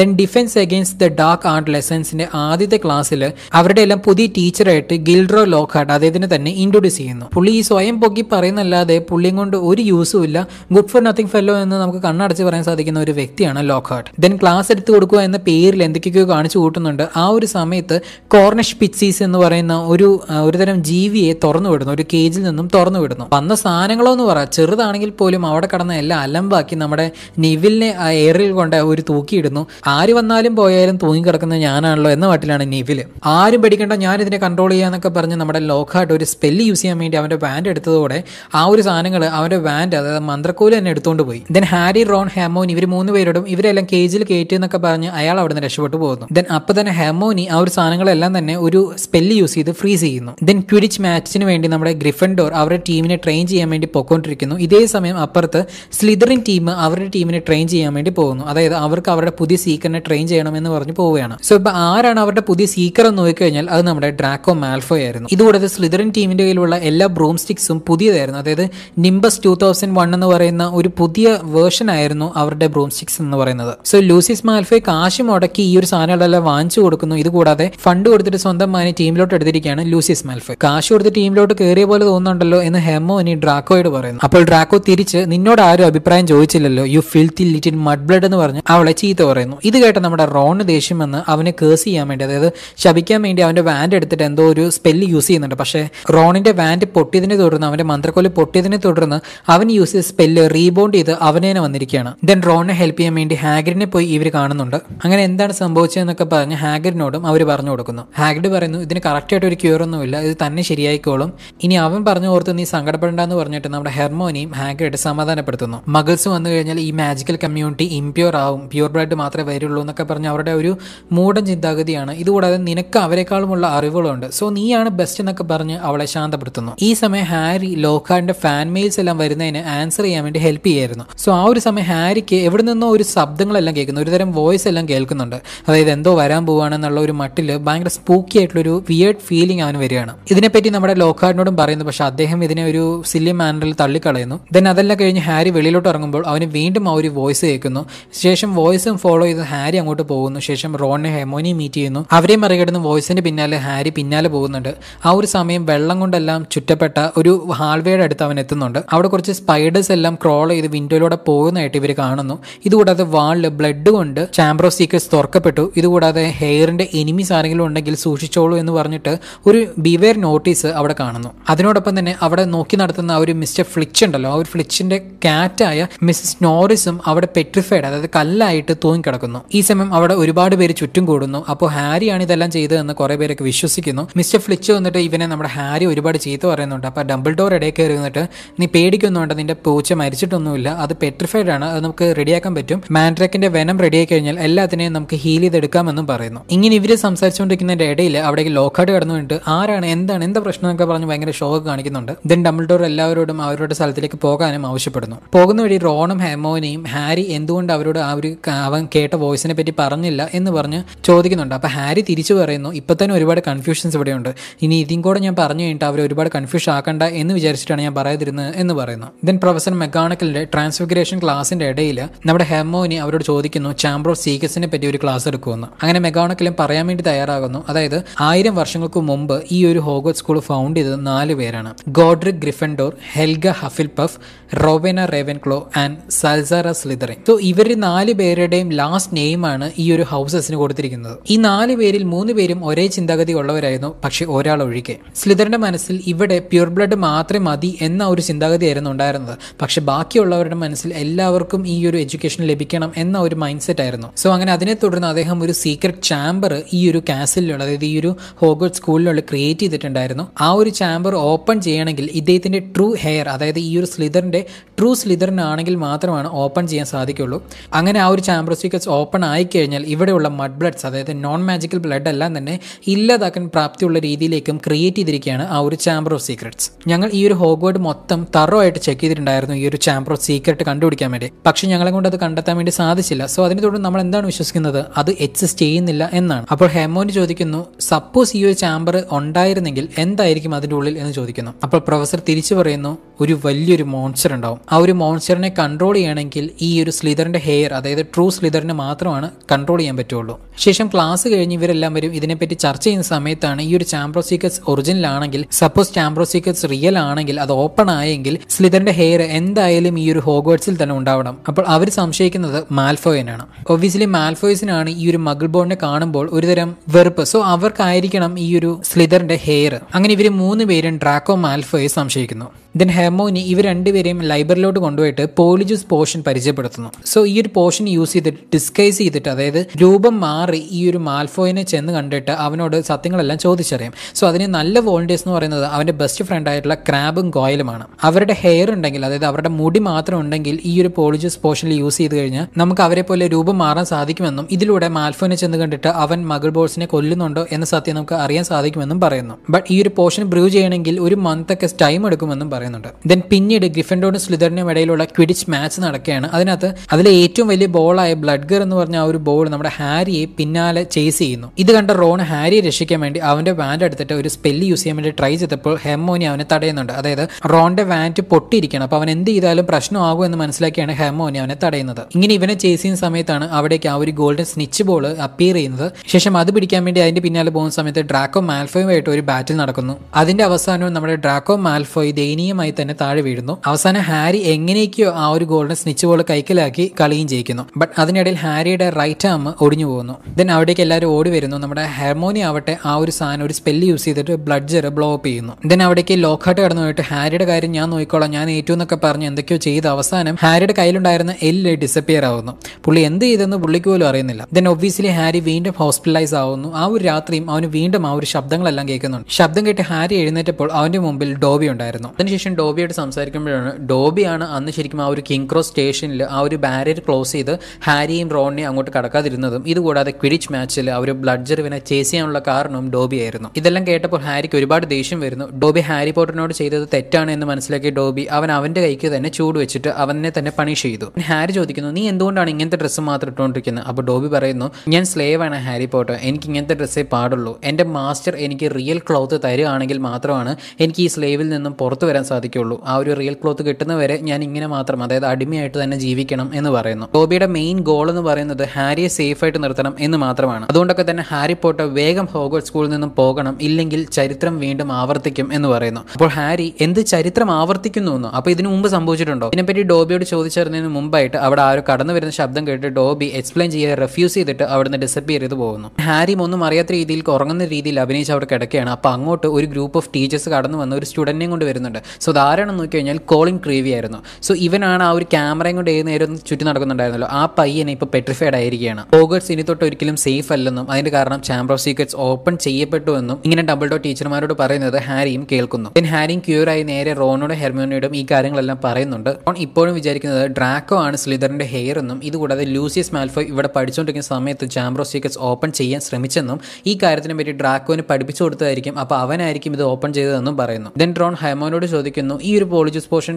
then defence against the dark art ലെസൺസിൻ്റെ ആദ്യത്തെ ക്ലാസ്സിൽ അവരുടെ എല്ലാം പുതിയ ടീച്ചറായിട്ട് ഗിൽഡ്രോ ലോക്കാർട്ട് അദ്ദേഹത്തിനെ തന്നെ ഇൻട്രൊഡ്യൂസ് ചെയ്യുന്നു പുള്ളി ഈ സ്വയം പൊക്കി പറയുന്നല്ലാതെ പുള്ളിയും കൊണ്ട് ഒരു യൂസും ഇല്ല ഗുഡ് ഫോർ നത്തിങ് ഫെല്ലോ എന്ന് നമുക്ക് കണ്ണടച്ച് പറയാൻ സാധിക്കുന്ന ഒരു വ്യക്തിയാണ് ലോക്ക്ഹാർട്ട് ദെൻ ക്ലാസ് എടുത്തു കൊടുക്കുക എന്ന പേരിൽ എന്തൊക്കെയോ കാണിച്ചു കൂട്ടുന്നുണ്ട് ആ ഒരു സമയത്ത് കോർണിഷ് പിച്ചീസ് എന്ന് പറയുന്ന ഒരു ഒരുതരം ജീവിയെ തുറന്നു വിടുന്നു ഒരു കേജിൽ നിന്നും തുറന്നു വിടുന്നു വന്ന സാധനങ്ങളോ എന്ന് പറയാം ചെറുതാണെങ്കിൽ പോലും അവിടെ കടന്ന എല്ലാം അലമ്പാക്കി നമ്മുടെ നിവിലിനെ ആ എയറിൽ കൊണ്ട് ഒരു തൂക്കിയിടുന്നു ആര് വന്നാലും പോയാലും തൂങ്ങിക്കിടക്കുന്നത് ഞാനാണല്ലോ എന്ന മട്ടിലാണ് നിവില് ആരും പഠിക്കേണ്ട ഞാൻ ഇതിനെ കൺട്രോൾ ചെയ്യാന്നൊക്കെ പറഞ്ഞ് നമ്മുടെ ലോക്ക്ഹാർട്ട് ഒരു സ്പെല്ല് യൂസ് ചെയ്യാൻ വേണ്ടി അവന്റെ പാൻറ് എടുത്തതോടെ ആ ഒരു സാധനങ്ങൾ അവൻ്റെ വാൻഡ് അതായത് മന്ത്രക്കൂലി തന്നെ എടുത്തുകൊണ്ട് പോയി ദെൻ ഹാരി റോൺ ഹെമോനി ഇവർ മൂന്ന് പേരോടും ഇവരെല്ലാം കേജിൽ കയറ്റി എന്നൊക്കെ പറഞ്ഞ് അയാൾ അവിടെ നിന്ന് രക്ഷപ്പെട്ടു പോകുന്നു ദെൻ അപ്പോൾ തന്നെ ഹെമോനി ആ ഒരു സാധനങ്ങളെല്ലാം തന്നെ ഒരു സ്പെല്ല് യൂസ് ചെയ്ത് ഫ്രീസ് ചെയ്യുന്നു ദെൻ ക്വിഡിച്ച് മാച്ചിന് വേണ്ടി നമ്മുടെ ഗ്രിഫൻ ഡോർ അവരുടെ ടീമിനെ ട്രെയിൻ ചെയ്യാൻ വേണ്ടി പോയിക്കൊണ്ടിരിക്കുന്നു ഇതേ സമയം അപ്പുറത്ത് സ്ലിതറിൻ ടീം അവരുടെ ടീമിനെ ട്രെയിൻ ചെയ്യാൻ വേണ്ടി പോകുന്നു അതായത് അവർക്ക് അവരുടെ പുതിയ സീക്കറിനെ ട്രെയിൻ ചെയ്യണം എന്ന് പറഞ്ഞ് പോവുകയാണ് സോ ഇപ്പൊ ആരാണ് അവരുടെ പുതിയ സീക്കർ എന്ന് നോക്കിക്കഴിഞ്ഞാൽ അത് നമ്മുടെ ഡ്രാക്കോ മാൽഫോ ആയിരുന്നു ഇതുകൂടാതെ സ്ലിതറിൻ ടീമിന്റെ കയ്യിലുള്ള എല്ലാ ബ്രൂം സ്റ്റിക്സും പുതിയതായിരുന്നു ആയിരുന്നു അതായത് നിംബസ് ടു തൗസൻഡ് വൺ എന്ന് പറയുന്ന ഒരു പുതിയ വേർഷൻ ആയിരുന്നു അവരുടെ സ്റ്റിക്സ് എന്ന് പറയുന്നത് സോ ലൂസിസ് മാൽഫെ കാശ് മുടക്കി ഈ ഒരു സാധനങ്ങളെല്ലാം വാങ്ങിച്ചു കൊടുക്കുന്നു കൂടാതെ ഫണ്ട് കൊടുത്തിട്ട് സ്വന്തമായി ടീമിലോട്ട് എടുത്തിരിക്കുകയാണ് ലൂസിസ് മാൽഫെ കാശ് കൊടുത്ത് ടീമിലോട്ട് കയറിയ പോലെ തോന്നുന്നുണ്ടല്ലോ എന്ന് ഹെമോ ഇനി ഡ്രാക്കോയോട് പറയുന്നു അപ്പോൾ ഡ്രാക്കോ തിരിച്ച് നിന്നോട് ആരും അഭിപ്രായം ചോദിച്ചില്ലല്ലോ you filthy little mudblood എന്ന് പറഞ്ഞ് അവളെ ചീത്ത പറയുന്നു ഇത് കേട്ട നമ്മുടെ റോൺ ദേഷ്യം വന്ന് അവനെ കേസ് ചെയ്യാൻ വേണ്ടി അതായത് ശപിക്കാൻ വേണ്ടി അവന്റെ വാൻഡ് എടുത്തിട്ട് എന്തോ ഒരു സ്പെല്ല് യൂസ് ചെയ്യുന്നുണ്ട് പക്ഷേ റോണിന്റെ വാൻഡ് പൊട്ടിയതിനെ തുടർന്ന് അവന്റെ മന്ത്ര താക്കോല് പൊട്ടിയതിനെ തുടർന്ന് അവൻ യൂസ് ചെയ്ത സ്പെല്ല് റീബോണ്ട് ചെയ്ത് അവനേനെ വന്നിരിക്കുകയാണ് ദെൻ റോണിനെ ഹെൽപ്പ് ചെയ്യാൻ വേണ്ടി ഹാഗ്രിനെ പോയി ഇവർ കാണുന്നുണ്ട് അങ്ങനെ എന്താണ് സംഭവിച്ചതെന്നൊക്കെ പറഞ്ഞ് ഹാഗ്രിനോടും അവർ പറഞ്ഞു കൊടുക്കുന്നു ഹാഗ്രിഡ് പറയുന്നു ഇതിന് ആയിട്ട് ഒരു ക്യൂറൊന്നുമില്ല ഇത് തന്നെ ശരിയായിക്കോളും ഇനി അവൻ പറഞ്ഞു ഓർത്ത് നീ സങ്കടപ്പെടേണ്ടെന്ന് പറഞ്ഞിട്ട് നമ്മുടെ ഹെർമോനിയും ഹാഗ്രിഡ് സമാധാനപ്പെടുത്തുന്നു മഗൾസ് വന്നു കഴിഞ്ഞാൽ ഈ മാജിക്കൽ കമ്മ്യൂണിറ്റി ഇംപ്യൂർ ആവും പ്യൂർ ബ്ലഡ് മാത്രമേ വരുള്ളൂ എന്നൊക്കെ പറഞ്ഞ് അവരുടെ ഒരു മൂടൻ ചിന്താഗതിയാണ് ഇതുകൂടാതെ നിനക്ക് അവരെക്കാളുമുള്ള അറിവുകളുണ്ട് സോ നീയാണ് ബെസ്റ്റ് എന്നൊക്കെ പറഞ്ഞ് അവളെ ശാന്തപ്പെടുത്തുന്നു ഈ സമയം ഹാരി ലോ മൊക്കാടിന്റെ ഫാൻ മെയിൽസ് എല്ലാം വരുന്നതിന് ആൻസർ ചെയ്യാൻ വേണ്ടി ഹെൽപ്പ് ചെയ്യായിരുന്നു സോ ആ ഒരു സമയം ഹാരിക്ക് എവിടെ നിന്നോ ഒരു ശബ്ദങ്ങളെല്ലാം കേൾക്കുന്നു ഒരുതരം വോയിസ് എല്ലാം കേൾക്കുന്നുണ്ട് അതായത് എന്തോ വരാൻ പോവുകയാണെന്നുള്ള ഒരു മട്ടിൽ ഭയങ്കര സ്പൂക്കി ആയിട്ടുള്ള ഒരു വിയേർഡ് ഫീലിംഗ് അവന് വരികയാണ് ഇതിനെപ്പറ്റി നമ്മുടെ ലോക്കാർഡിനോടും പറയുന്നു പക്ഷേ അദ്ദേഹം ഇതിനെ ഒരു സില്ലി മാനറിൽ തള്ളിക്കളയുന്നു ദെൻ അതെല്ലാം കഴിഞ്ഞ് ഹാരി വെളിയിലോട്ട് ഇറങ്ങുമ്പോൾ അവന് വീണ്ടും ആ ഒരു വോയിസ് കേൾക്കുന്നു ശേഷം വോയിസും ഫോളോ ചെയ്ത് ഹാരി അങ്ങോട്ട് പോകുന്നു ശേഷം റോണിനെ ഹെമോനി മീറ്റ് ചെയ്യുന്നു അവരെ മറികടന്ന് വോയിസിന്റെ പിന്നാലെ ഹാരി പിന്നാലെ പോകുന്നുണ്ട് ആ ഒരു സമയം വെള്ളം കൊണ്ടെല്ലാം ചുറ്റപ്പെട്ട ഒരു ഹാൾവേ വിൻഡോയുടെ അടുത്ത് അവൻ എത്തുന്നുണ്ട് അവിടെ കുറച്ച് സ്പൈഡേഴ്സ് എല്ലാം ക്രോൾ ചെയ്ത് വിൻഡോയിലൂടെ പോകുന്നതായിട്ട് ഇവർ കാണുന്നു ഇതുകൂടാതെ വാളിൽ ബ്ലഡ് കൊണ്ട് ചാംബ്രോ സീക്രറ്റ്സ് തുറക്കപ്പെട്ടു ഇതുകൂടാതെ ഹെയറിന്റെ എനിമീസ് ആരെങ്കിലും ഉണ്ടെങ്കിൽ സൂക്ഷിച്ചോളൂ എന്ന് പറഞ്ഞിട്ട് ഒരു ബിവെയർ നോട്ടീസ് അവിടെ കാണുന്നു അതിനോടൊപ്പം തന്നെ അവിടെ നോക്കി നടത്തുന്ന ഒരു മിസ്റ്റർ ഫ്ലിച്ച് ഉണ്ടല്ലോ ആ ഒരു ഫ്ലിച്ചിന്റെ കാറ്റായ മിസ്സസ് നോറിസും അവിടെ പെട്രിഫൈഡ് അതായത് കല്ലായിട്ട് തൂങ്ങിക്കിടക്കുന്നു ഈ സമയം അവിടെ ഒരുപാട് പേര് ചുറ്റും കൂടുന്നു അപ്പോൾ ഹാരിയാണ് ഇതെല്ലാം ചെയ്തതെന്ന് കുറേ പേരൊക്കെ വിശ്വസിക്കുന്നു മിസ്റ്റർ ഫ്ലിച്ച് വന്നിട്ട് ഇവനെ നമ്മുടെ ഹാരി ഒരുപാട് ചീത്ത പറയുന്നുണ്ട് അപ്പോൾ ഡബിൾ ഡോർ ഇടയ്ക്ക് കയറി വന്നിട്ട് നീ പേടിക്കൊന്നും വേണ്ട നിന്റെ പൂച്ച മരിച്ചിട്ടൊന്നുമില്ല അത് പെട്രിഫൈഡ് ആണ് അത് നമുക്ക് റെഡിയാക്കാൻ പറ്റും മാൻട്രാക്കിന്റെ വെനം റെഡിയായി കഴിഞ്ഞാൽ എല്ലാത്തിനെയും നമുക്ക് ഹീൽ ചെയ്തെടുക്കാമെന്നും പറയുന്നു ഇങ്ങനെ ഇവര് സംസാരിച്ചുകൊണ്ടിരിക്കുന്നതിന്റെ ഇടയിൽ അവിടേക്ക് ലോക്കാട് കടന്നു വേണ്ടിട്ട് ആരാണ് എന്താണ് എന്താ പ്രശ്നം എന്നൊക്കെ പറഞ്ഞ് ഭയങ്കര ഷോക്ക് കാണിക്കുന്നുണ്ട് ദെൻ ഡബിൾഡോർ എല്ലാവരോടും അവരുടെ സ്ഥലത്തിലേക്ക് പോകാനും ആവശ്യപ്പെടുന്നു പോകുന്ന വഴി റോണും ഹെമോനെയും ഹാരി എന്തുകൊണ്ട് അവരോട് ആ ഒരു അവൻ കേട്ട വോയിസിനെ പറ്റി പറഞ്ഞില്ല എന്ന് പറഞ്ഞ് ചോദിക്കുന്നുണ്ട് അപ്പോൾ ഹാരി തിരിച്ചു പറയുന്നു ഇപ്പൊ തന്നെ ഒരുപാട് കൺഫ്യൂഷൻസ് ഇവിടെയുണ്ട് ഇനി ഇതും കൂടെ ഞാൻ പറഞ്ഞു കഴിഞ്ഞിട്ട് അവർ ഒരുപാട് കൺഫ്യൂഷൻ ആക്കണ്ട എന്ന് വിചാരിച്ചു വെച്ചിട്ടാണ് ഞാൻ പറയാതിരുന്നത് എന്ന് പറയുന്നു ദെൻ പ്രൊഫസർ മെക്കാണിക്കലിന്റെ ട്രാൻസ്ഫിഗറേഷൻ ക്ലാസിന്റെ ഇടയിൽ നമ്മുടെ ഹെമോനി അവരോട് ചോദിക്കുന്നു ചാമ്പർ ഓഫ് സീക്കസിനെ പറ്റി ഒരു ക്ലാസ് എടുക്കുമെന്ന് അങ്ങനെ മെക്കാണിക്കലും പറയാൻ വേണ്ടി തയ്യാറാകുന്നു അതായത് ആയിരം വർഷങ്ങൾക്ക് മുമ്പ് ഈ ഒരു ഹോഗോ സ്കൂൾ ഫൗണ്ട് ചെയ്തത് നാല് പേരാണ് Godric Gryffindor Helga Hufflepuff Rowena Ravenclaw and Salazar Slytherin so ഇവർ നാല് പേരുടെയും ലാസ്റ്റ് നെയിമാണ് ഈ ഒരു ഹൗസസിന് കൊടുത്തിരിക്കുന്നത് ഈ നാല് പേരിൽ മൂന്ന് പേരും ഒരേ ചിന്താഗതി ഉള്ളവരായിരുന്നു പക്ഷെ ഒരാൾ ഒഴികെ സ്ലിതറിന്റെ മനസ്സിൽ ഇവിടെ പ്യുർ ബ്ലഡ് മാത്രമേ മതി എന്ന ഒരു ആയിരുന്നു ഉണ്ടായിരുന്നത് പക്ഷെ ബാക്കിയുള്ളവരുടെ മനസ്സിൽ എല്ലാവർക്കും ഈ ഒരു എഡ്യൂക്കേഷൻ ലഭിക്കണം എന്ന ഒരു മൈൻഡ് സെറ്റ് ആയിരുന്നു സോ അങ്ങനെ അതിനെ തുടർന്ന് അദ്ദേഹം ഒരു സീക്രട്ട് ചാമ്പർ ഈ ഒരു കാസിലുള്ള അതായത് ഈ ഒരു ഹോഗോട്ട് സ്കൂളിലുള്ള ക്രിയേറ്റ് ചെയ്തിട്ടുണ്ടായിരുന്നു ആ ഒരു ചാമ്പർ ഓപ്പൺ ചെയ്യണമെങ്കിൽ ഇദ്ദേഹത്തിന്റെ ട്രൂ ഹെയർ അതായത് ഈ ഒരു സ്ലിതറിന്റെ ട്രൂ സ്ലിതറിനാണെങ്കിൽ മാത്രമാണ് ഓപ്പൺ ചെയ്യാൻ സാധിക്കുള്ളൂ അങ്ങനെ ആ ഒരു ചാമ്പർ സീക്രറ്റ്സ് ഓപ്പൺ ആയിക്കഴിഞ്ഞാൽ ഇവിടെയുള്ള മഡ് ബ്ലഡ്സ് അതായത് നോൺ മാജിക്കൽ ബ്ലഡ് എല്ലാം തന്നെ ഇല്ലാതാക്കാൻ പ്രാപ്തിയുള്ള രീതിയിലേക്കും ക്രിയേറ്റ് ചെയ്തിരിക്കുകയാണ് ആ ഒരു ചാമ്പർ ഓഫ് സീക്രറ്റ്സ് ഞങ്ങൾ ഈ ഒരു ഹോഗ്വേഡ് മൊത്തം തറോ ആയിട്ട് ചെക്ക് ചെയ്തിട്ടുണ്ടായിരുന്നു ഈ ഒരു ചാമ്പർ ഓഫ് സീക്രട്ട് കണ്ടുപിടിക്കാൻ വേണ്ടി പക്ഷേ ഞങ്ങളെ കൊണ്ട് അത് കണ്ടെത്താൻ വേണ്ടി സാധിച്ചില്ല സോ അതിനെ തുടർന്ന് നമ്മൾ എന്താണ് വിശ്വസിക്കുന്നത് അത് എക്സിസ്റ്റ് ചെയ്യുന്നില്ല എന്നാണ് അപ്പോൾ ഹെമോന് ചോദിക്കുന്നു സപ്പോസ് ഈ ഒരു ചാമ്പർ ഉണ്ടായിരുന്നെങ്കിൽ എന്തായിരിക്കും അതിൻ്റെ ഉള്ളിൽ എന്ന് ചോദിക്കുന്നു അപ്പോൾ പ്രൊഫസർ തിരിച്ചു പറയുന്നു ഒരു വലിയൊരു മോൺസർ മോൺസ്റ്റർ ഉണ്ടാവും ആ ഒരു മോൺസ്റ്ററിനെ കൺട്രോൾ ചെയ്യണമെങ്കിൽ ഈ ഒരു സ്ലിതറിന്റെ ഹെയർ അതായത് ട്രൂ സ്ലിതറിനെ മാത്രമാണ് കൺട്രോൾ ചെയ്യാൻ പറ്റുള്ളൂ ശേഷം ക്ലാസ് കഴിഞ്ഞ് വരും ഇതിനെപ്പറ്റി ചർച്ച ചെയ്യുന്ന സമയത്താണ് ഈ ഒരു ചാംബ്രോസീക്കസ് ഒറിജിനൽ ആണെങ്കിൽ സപ്പോസ് ചാംബ്രോസീക്കസ് റിയൽ ആണെങ്കിൽ അത് ഓപ്പൺ ആയെങ്കിൽ സ്ലിതറിന്റെ ഹെയർ എന്തായാലും ഈ ഒരു ഹോഗോട്സിൽ തന്നെ ഉണ്ടാവണം അപ്പോൾ അവർ സംശയിക്കുന്നത് മാൽഫോയിനാണ് ഒബ്വിയസ്ലി മാൽഫോയിസിനാണ് ഈ ഒരു മഗിൾ ബോണിനെ കാണുമ്പോൾ ഒരുതരം വെറുപ്പ് സോ അവർക്കായിരിക്കണം ഈ ഒരു സ്ലിതറിന്റെ ഹെയർ അങ്ങനെ ഇവർ മൂന്ന് പേരും ഡ്രാക്കോ മാൽഫോയെ സംശയിക്കുന്നു ദെൻ ഹെമോനി ഇവർ രണ്ടുപേരെയും എല്ലാവരെയും ലൈബ്രറിയിലോട്ട് കൊണ്ടുപോയിട്ട് പോളിജസ് പോർഷൻ പരിചയപ്പെടുത്തുന്നു സോ ഈ ഒരു പോർഷൻ യൂസ് ചെയ്തിട്ട് ഡിസ്കൈസ് ചെയ്തിട്ട് അതായത് രൂപം മാറി ഈ ഒരു മാൽഫോയിനെ ചെന്ന് കണ്ടിട്ട് അവനോട് സത്യങ്ങളെല്ലാം ചോദിച്ചറിയാം സോ അതിന് നല്ല വോളണ്ടിയേഴ്സ് എന്ന് പറയുന്നത് അവന്റെ ബെസ്റ്റ് ഫ്രണ്ട് ആയിട്ടുള്ള ക്രാബും കോയലുമാണ് അവരുടെ ഹെയർ ഉണ്ടെങ്കിൽ അതായത് അവരുടെ മുടി മാത്രം ഉണ്ടെങ്കിൽ ഈ ഒരു പോളിജസ് പോർഷനിൽ യൂസ് ചെയ്ത് കഴിഞ്ഞാൽ നമുക്ക് അവരെ പോലെ രൂപം മാറാൻ സാധിക്കുമെന്നും ഇതിലൂടെ മാൽഫോയിനെ ചെന്ന് കണ്ടിട്ട് അവൻ മകൾ ബോൾസിനെ കൊല്ലുന്നുണ്ടോ എന്ന സത്യം നമുക്ക് അറിയാൻ സാധിക്കുമെന്നും പറയുന്നു ബട്ട് ഈ ഒരു പോർഷൻ ബ്രൂ ചെയ്യണമെങ്കിൽ ഒരു മന്ത് ഒക്കെ ടൈം എടുക്കുമെന്നും പറയുന്നുണ്ട് ദെൻ പിന്നീട് ഗ്രിഫൻ ബ്രൈൻഡോടും സ്ലിതറിനും ഇടയിലുള്ള ക്വിഡിച്ച് മാച്ച് നടക്കുകയാണ് അതിനകത്ത് അതിലെ ഏറ്റവും വലിയ ബോളായ ബ്ലഡ്ഗർ എന്ന് പറഞ്ഞ ആ ഒരു ബോൾ നമ്മുടെ ഹാരിയെ പിന്നാലെ ചേസ് ചെയ്യുന്നു ഇത് കണ്ട റോൺ ഹാരിയെ രക്ഷിക്കാൻ വേണ്ടി അവന്റെ വാൻഡ് എടുത്തിട്ട് ഒരു സ്പെല്ല് യൂസ് ചെയ്യാൻ വേണ്ടി ട്രൈ ചെയ്തപ്പോൾ ഹെമോനി അവനെ തടയുന്നുണ്ട് അതായത് റോണിന്റെ വാൻഡ് പൊട്ടിയിരിക്കണം അപ്പോൾ അവൻ എന്ത് ചെയ്താലും പ്രശ്നമാകും എന്ന് മനസ്സിലാക്കിയാണ് ഹെമോനി അവനെ തടയുന്നത് ഇങ്ങനെ ഇവനെ ചേസ് ചെയ്യുന്ന സമയത്താണ് അവിടേക്ക് ആ ഒരു ഗോൾഡൻ സ്നിച്ച് ബോൾ അപ്പിയർ ചെയ്യുന്നത് ശേഷം അത് പിടിക്കാൻ വേണ്ടി അതിന്റെ പിന്നാലെ പോകുന്ന സമയത്ത് ഡ്രാക്കോ മാൽഫോയുമായിട്ട് ഒരു ബാറ്റിൽ നടക്കുന്നു അതിന്റെ അവസാനവും നമ്മുടെ ഡ്രാക്കോ മാൽഫോയ് ദയനീയമായി തന്നെ താഴെ വീഴുന്നു അവസാനം അവസാനം ഹാരി എങ്ങനെയൊക്കെയോ ആ ഒരു ഗോളിനെ സ്നിച്ച് ബോൾ കൈക്കലാക്കി കളിയും ജയിക്കുന്നു ബട്ട് അതിനിടയിൽ ഹാരിയുടെ റൈറ്റ് ആം ഒടിഞ്ഞു പോകുന്നു ദെൻ അവിടേക്ക് എല്ലാവരും ഓടി വരുന്നു നമ്മുടെ ഹെർമോണി ആവട്ടെ ആ ഒരു സാധനം ഒരു സ്പെല്ല് യൂസ് ചെയ്തിട്ട് ബ്ലഡ്ജർ ബ്ലോ അപ്പ് ചെയ്യുന്നു ദെൻ അവിടേക്ക് ലോക്കാട്ട് കടന്നു പോയിട്ട് ഹാരിയുടെ കാര്യം ഞാൻ നോക്കിക്കോളാം ഞാൻ ഏറ്റവും എന്നൊക്കെ പറഞ്ഞ് എന്തൊക്കെയോ ചെയ്ത് അവസാനം ഹാരിയുടെ കയ്യിലുണ്ടായിരുന്ന എല്ല് ഡിസപ്പിയർ ആവുന്നു പുള്ളി എന്ത് ചെയ്തെന്ന് പുള്ളിക്ക് പോലും അറിയുന്നില്ല ദെൻ ഒബ്വിയസ്ലി ഹാരി വീണ്ടും ഹോസ്പിറ്റലൈസ് ആവുന്നു ആ ഒരു രാത്രിയും അവന് വീണ്ടും ആ ഒരു ശബ്ദങ്ങളെല്ലാം കേൾക്കുന്നുണ്ട് ശബ്ദം കേട്ട് ഹാരി എഴുന്നേറ്റപ്പോൾ അവന്റെ മുമ്പിൽ ഡോബി ഉണ്ടായിരുന്നു അതിനുശേഷം ഡോബിയോട് സംസാരിക്കുമ്പോഴാണ് ഡോബിയാണ് അന്ന് ശരിക്കും ആ ഒരു കിങ് ക്രോസ് സ്റ്റേഷനിൽ ആ ഒരു ബാരിയർ ക്ലോസ് ചെയ്ത് ഹാരിയും റോണിയും അങ്ങോട്ട് കടക്കാതിരുന്നതും ഇതുകൂടാതെ ക്വിഡിച്ച് മാച്ചിൽ ആ ഒരു ബ്ലഡ്ജർ ചേസ് ചെയ്യാനുള്ള കാരണവും ഡോബി ആയിരുന്നു ഇതെല്ലാം കേട്ടപ്പോൾ ഹാരിക്ക് ഒരുപാട് ദേഷ്യം വരുന്നു ഡോബി ഹാരി പോട്ടറിനോട് ചെയ്തത് തെറ്റാണ് എന്ന് മനസ്സിലാക്കിയ ഡോബി അവൻ അവന്റെ കൈക്ക് തന്നെ ചൂട് വെച്ചിട്ട് അവനെ തന്നെ പണിഷ് ചെയ്തു ഹാരി ചോദിക്കുന്നു നീ എന്തുകൊണ്ടാണ് ഇങ്ങനത്തെ ഡ്രസ്സ് മാത്രം ഇട്ടുകൊണ്ടിരിക്കുന്നത് അപ്പോൾ ഡോബി പറയുന്നു ഞാൻ സ്ലേവ് ആണ് ഹാരി പോട്ടർ എനിക്ക് ഇങ്ങനത്തെ ഡ്രസ്സേ പാടുള്ളൂ എന്റെ മാസ്റ്റർ എനിക്ക് റിയൽ ക്ലോത്ത് തരുകയാണെങ്കിൽ മാത്രമാണ് എനിക്ക് ഈ സ്ലേവിൽ നിന്നും പുറത്തു വരാൻ സാധിക്കുള്ളൂ ആ ഒരു റിയൽ ക്ലോത്ത് കിട്ടുന്നവരെ ഞാൻ ഇങ്ങനെ മാത്രം അതായത് അടിമയായിട്ട് തന്നെ ജീവിക്കണം എന്ന് പറയുന്നു ടോബിയുടെ മെയിൻ ഗോൾ എന്ന് പറയുന്നത് ഹാരിയെ സേഫ് ആയിട്ട് നിർത്തണം എന്ന് മാത്രമാണ് അതുകൊണ്ടൊക്കെ തന്നെ ഹാരി പോട്ടർ വേഗം ഹോഗോട്ട് സ്കൂളിൽ നിന്നും പോകണം ഇല്ലെങ്കിൽ ചരിത്രം വീണ്ടും ആവർത്തിക്കും എന്ന് പറയുന്നു അപ്പോൾ ഹാരി എന്ത് ചരിത്രം ആവർത്തിക്കുന്നു എന്നോ അപ്പോൾ ഇതിനു മുമ്പ് സംഭവിച്ചിട്ടുണ്ടോ ഇതിനെപ്പറ്റി ഡോബിയോട് ചോദിച്ചറിഞ്ഞതിന് മുമ്പായിട്ട് അവിടെ ആരോ കടന്നു വരുന്ന ശബ്ദം കേട്ട് ഡോബി എക്സ്പ്ലെയിൻ ചെയ്യാൻ റെഫ്യൂസ് ചെയ്തിട്ട് അവിടുന്ന് ഡിസപ്പിയർ ചെയ്ത് പോകുന്നു ഹാരിയും ഒന്നും അറിയാത്ത രീതിയിൽ ഉറങ്ങുന്ന രീതിയിൽ അഭിനയിച്ച് അവിടെ കിടക്കുകയാണ് അപ്പോൾ അങ്ങോട്ട് ഒരു ഗ്രൂപ്പ് ഓഫ് ടീച്ചേഴ്സ് കടന്നു വന്ന് ഒരു സ്റ്റുഡന്റിനെ കൊണ്ട് വരുന്നുണ്ട് സോ ധാരണം നോക്കി കഴിഞ്ഞാൽ കോളിംഗ് ക്രീവി ആയിരുന്നു സോ ഇവനാണ് ആ ഒരു ക്യാമറയും കൊണ്ട് ഏത് നേരം ചുറ്റി നടക്കുന്നുണ്ടായിരുന്നല്ലോ ആ പയ്യനെ ഇപ്പോൾ പെട്രിഫൈഡ് ആയിരിക്കുകയാണ് ഹോഗർട്സ് ഇനി തൊട്ട് ഒരിക്കലും സേഫ് അല്ലെന്നും അതിന്റെ കാരണം ചാമ്പർ ഓഫ് സീക്രറ്റ്സ് ഓപ്പൺ ചെയ്യപ്പെട്ടു എന്നും ഇങ്ങനെ ഡബിൾ ഡോ ടീച്ചർമാരോട് പറയുന്നത് ഹാരിയും കേൾക്കുന്നു ദെൻ ഹാരിയും ക്യൂറായി നേരെ റോണോട് ഹെർമോണിയോടും ഈ കാര്യങ്ങളെല്ലാം പറയുന്നുണ്ട് റോൺ ഇപ്പോഴും വിചാരിക്കുന്നത് ഡ്രാക്കോ ആണ് സ്ലിതറിന്റെ ഹെയർ എന്നും ഇതുകൂടാതെ ലൂസിയസ് മാൽഫോയ് ഇവിടെ പഠിച്ചുകൊണ്ടിരിക്കുന്ന സമയത്ത് ചാമ്പർ ഓഫ് സീക്രറ്റ്സ് ഓപ്പൺ ചെയ്യാൻ ശ്രമിച്ചെന്നും ഈ കാര്യത്തിനെ പറ്റി ഡ്രാക്കോന് പഠിപ്പിച്ചു കൊടുത്തതായിരിക്കും അപ്പോൾ അവനായിരിക്കും ഇത് ഓപ്പൺ ചെയ്തതെന്നും പറയുന്നു ദെൻ റോൺ ഹെമോനോട് ചോദിക്കുന്നു ഈ ഒരു പോളിജസ് പോർഷൻ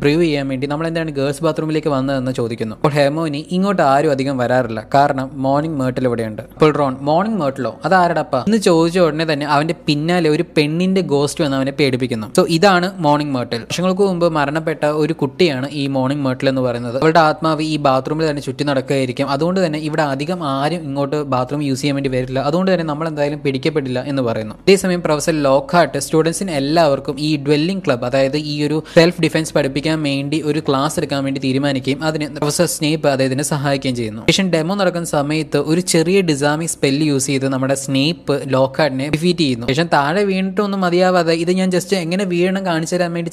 ബ്രീവ് ചെയ്യാൻ വേണ്ടി നമ്മൾ എന്താണ് ഗേൾസ് ബാത്റൂമിലേക്ക് വന്നതെന്ന് ചോദിക്കുന്നു അപ്പോൾ ഹെമോനി ഇങ്ങോട്ട് ആരും അധികം വരാറില്ല കാരണം മോർണിംഗ് മേട്ടിൽ ഇവിടെയുണ്ട് അപ്പോൾ റോൺ മോർണിംഗ് മേട്ടിലോ അത് ആരടപ്പ എന്ന് ചോദിച്ച ഉടനെ തന്നെ അവന്റെ പിന്നാലെ ഒരു പെണ്ണിന്റെ ഗോസ്റ്റ് വന്ന് അവനെ പേടിപ്പിക്കുന്നു സോ ഇതാണ് മോർണിംഗ് മേട്ടിൽ വർഷങ്ങൾക്ക് മുമ്പ് മരണപ്പെട്ട ഒരു കുട്ടിയാണ് ഈ മോർണിംഗ് മേട്ടിൽ എന്ന് പറയുന്നത് അവളുടെ ആത്മാവ് ഈ ബാത്റൂമിൽ തന്നെ ചുറ്റി നടക്കുകയായിരിക്കും അതുകൊണ്ട് തന്നെ ഇവിടെ അധികം ആരും ഇങ്ങോട്ട് ബാത്റൂം യൂസ് ചെയ്യാൻ വേണ്ടി വരില്ല അതുകൊണ്ട് തന്നെ നമ്മൾ എന്തായാലും പിടിക്കപ്പെടില്ല എന്ന് പറയുന്നു അതേസമയം പ്രൊഫസർ ലോക്കാട്ട് സ്റ്റുഡൻസിന് എല്ലാവർക്കും ഈ ഡ്വെല്ലിംഗ് ക്ലബ് അതായത് ഈ ഒരു സെൽഫ് ഡിഫൻസ് പഠിപ്പിക്കാൻ വേണ്ടി ഒരു ക്ലാസ് എടുക്കാൻ വേണ്ടി തീരുമാനിക്കുകയും അതിന് പ്രൊഫസർ സ്നേപ്പ് അദ്ദേഹത്തിന് സഹായിക്കുകയും ചെയ്യുന്നു ശേഷം ഡെമോ നടക്കുന്ന സമയത്ത് ഒരു ചെറിയ ഡിസാമി സ്പെല്ല് യൂസ് ചെയ്ത് നമ്മുടെ സ്നേപ്പ് ലോക്കാർഡിനെ ഡിഫീറ്റ് ചെയ്യുന്നു ശേഷം താഴെ വീണിട്ടൊന്നും മതിയാവാതെ ഇത് ഞാൻ ജസ്റ്റ് എങ്ങനെ വീഴണം കാണിച്ചു തരാൻ വേണ്ടി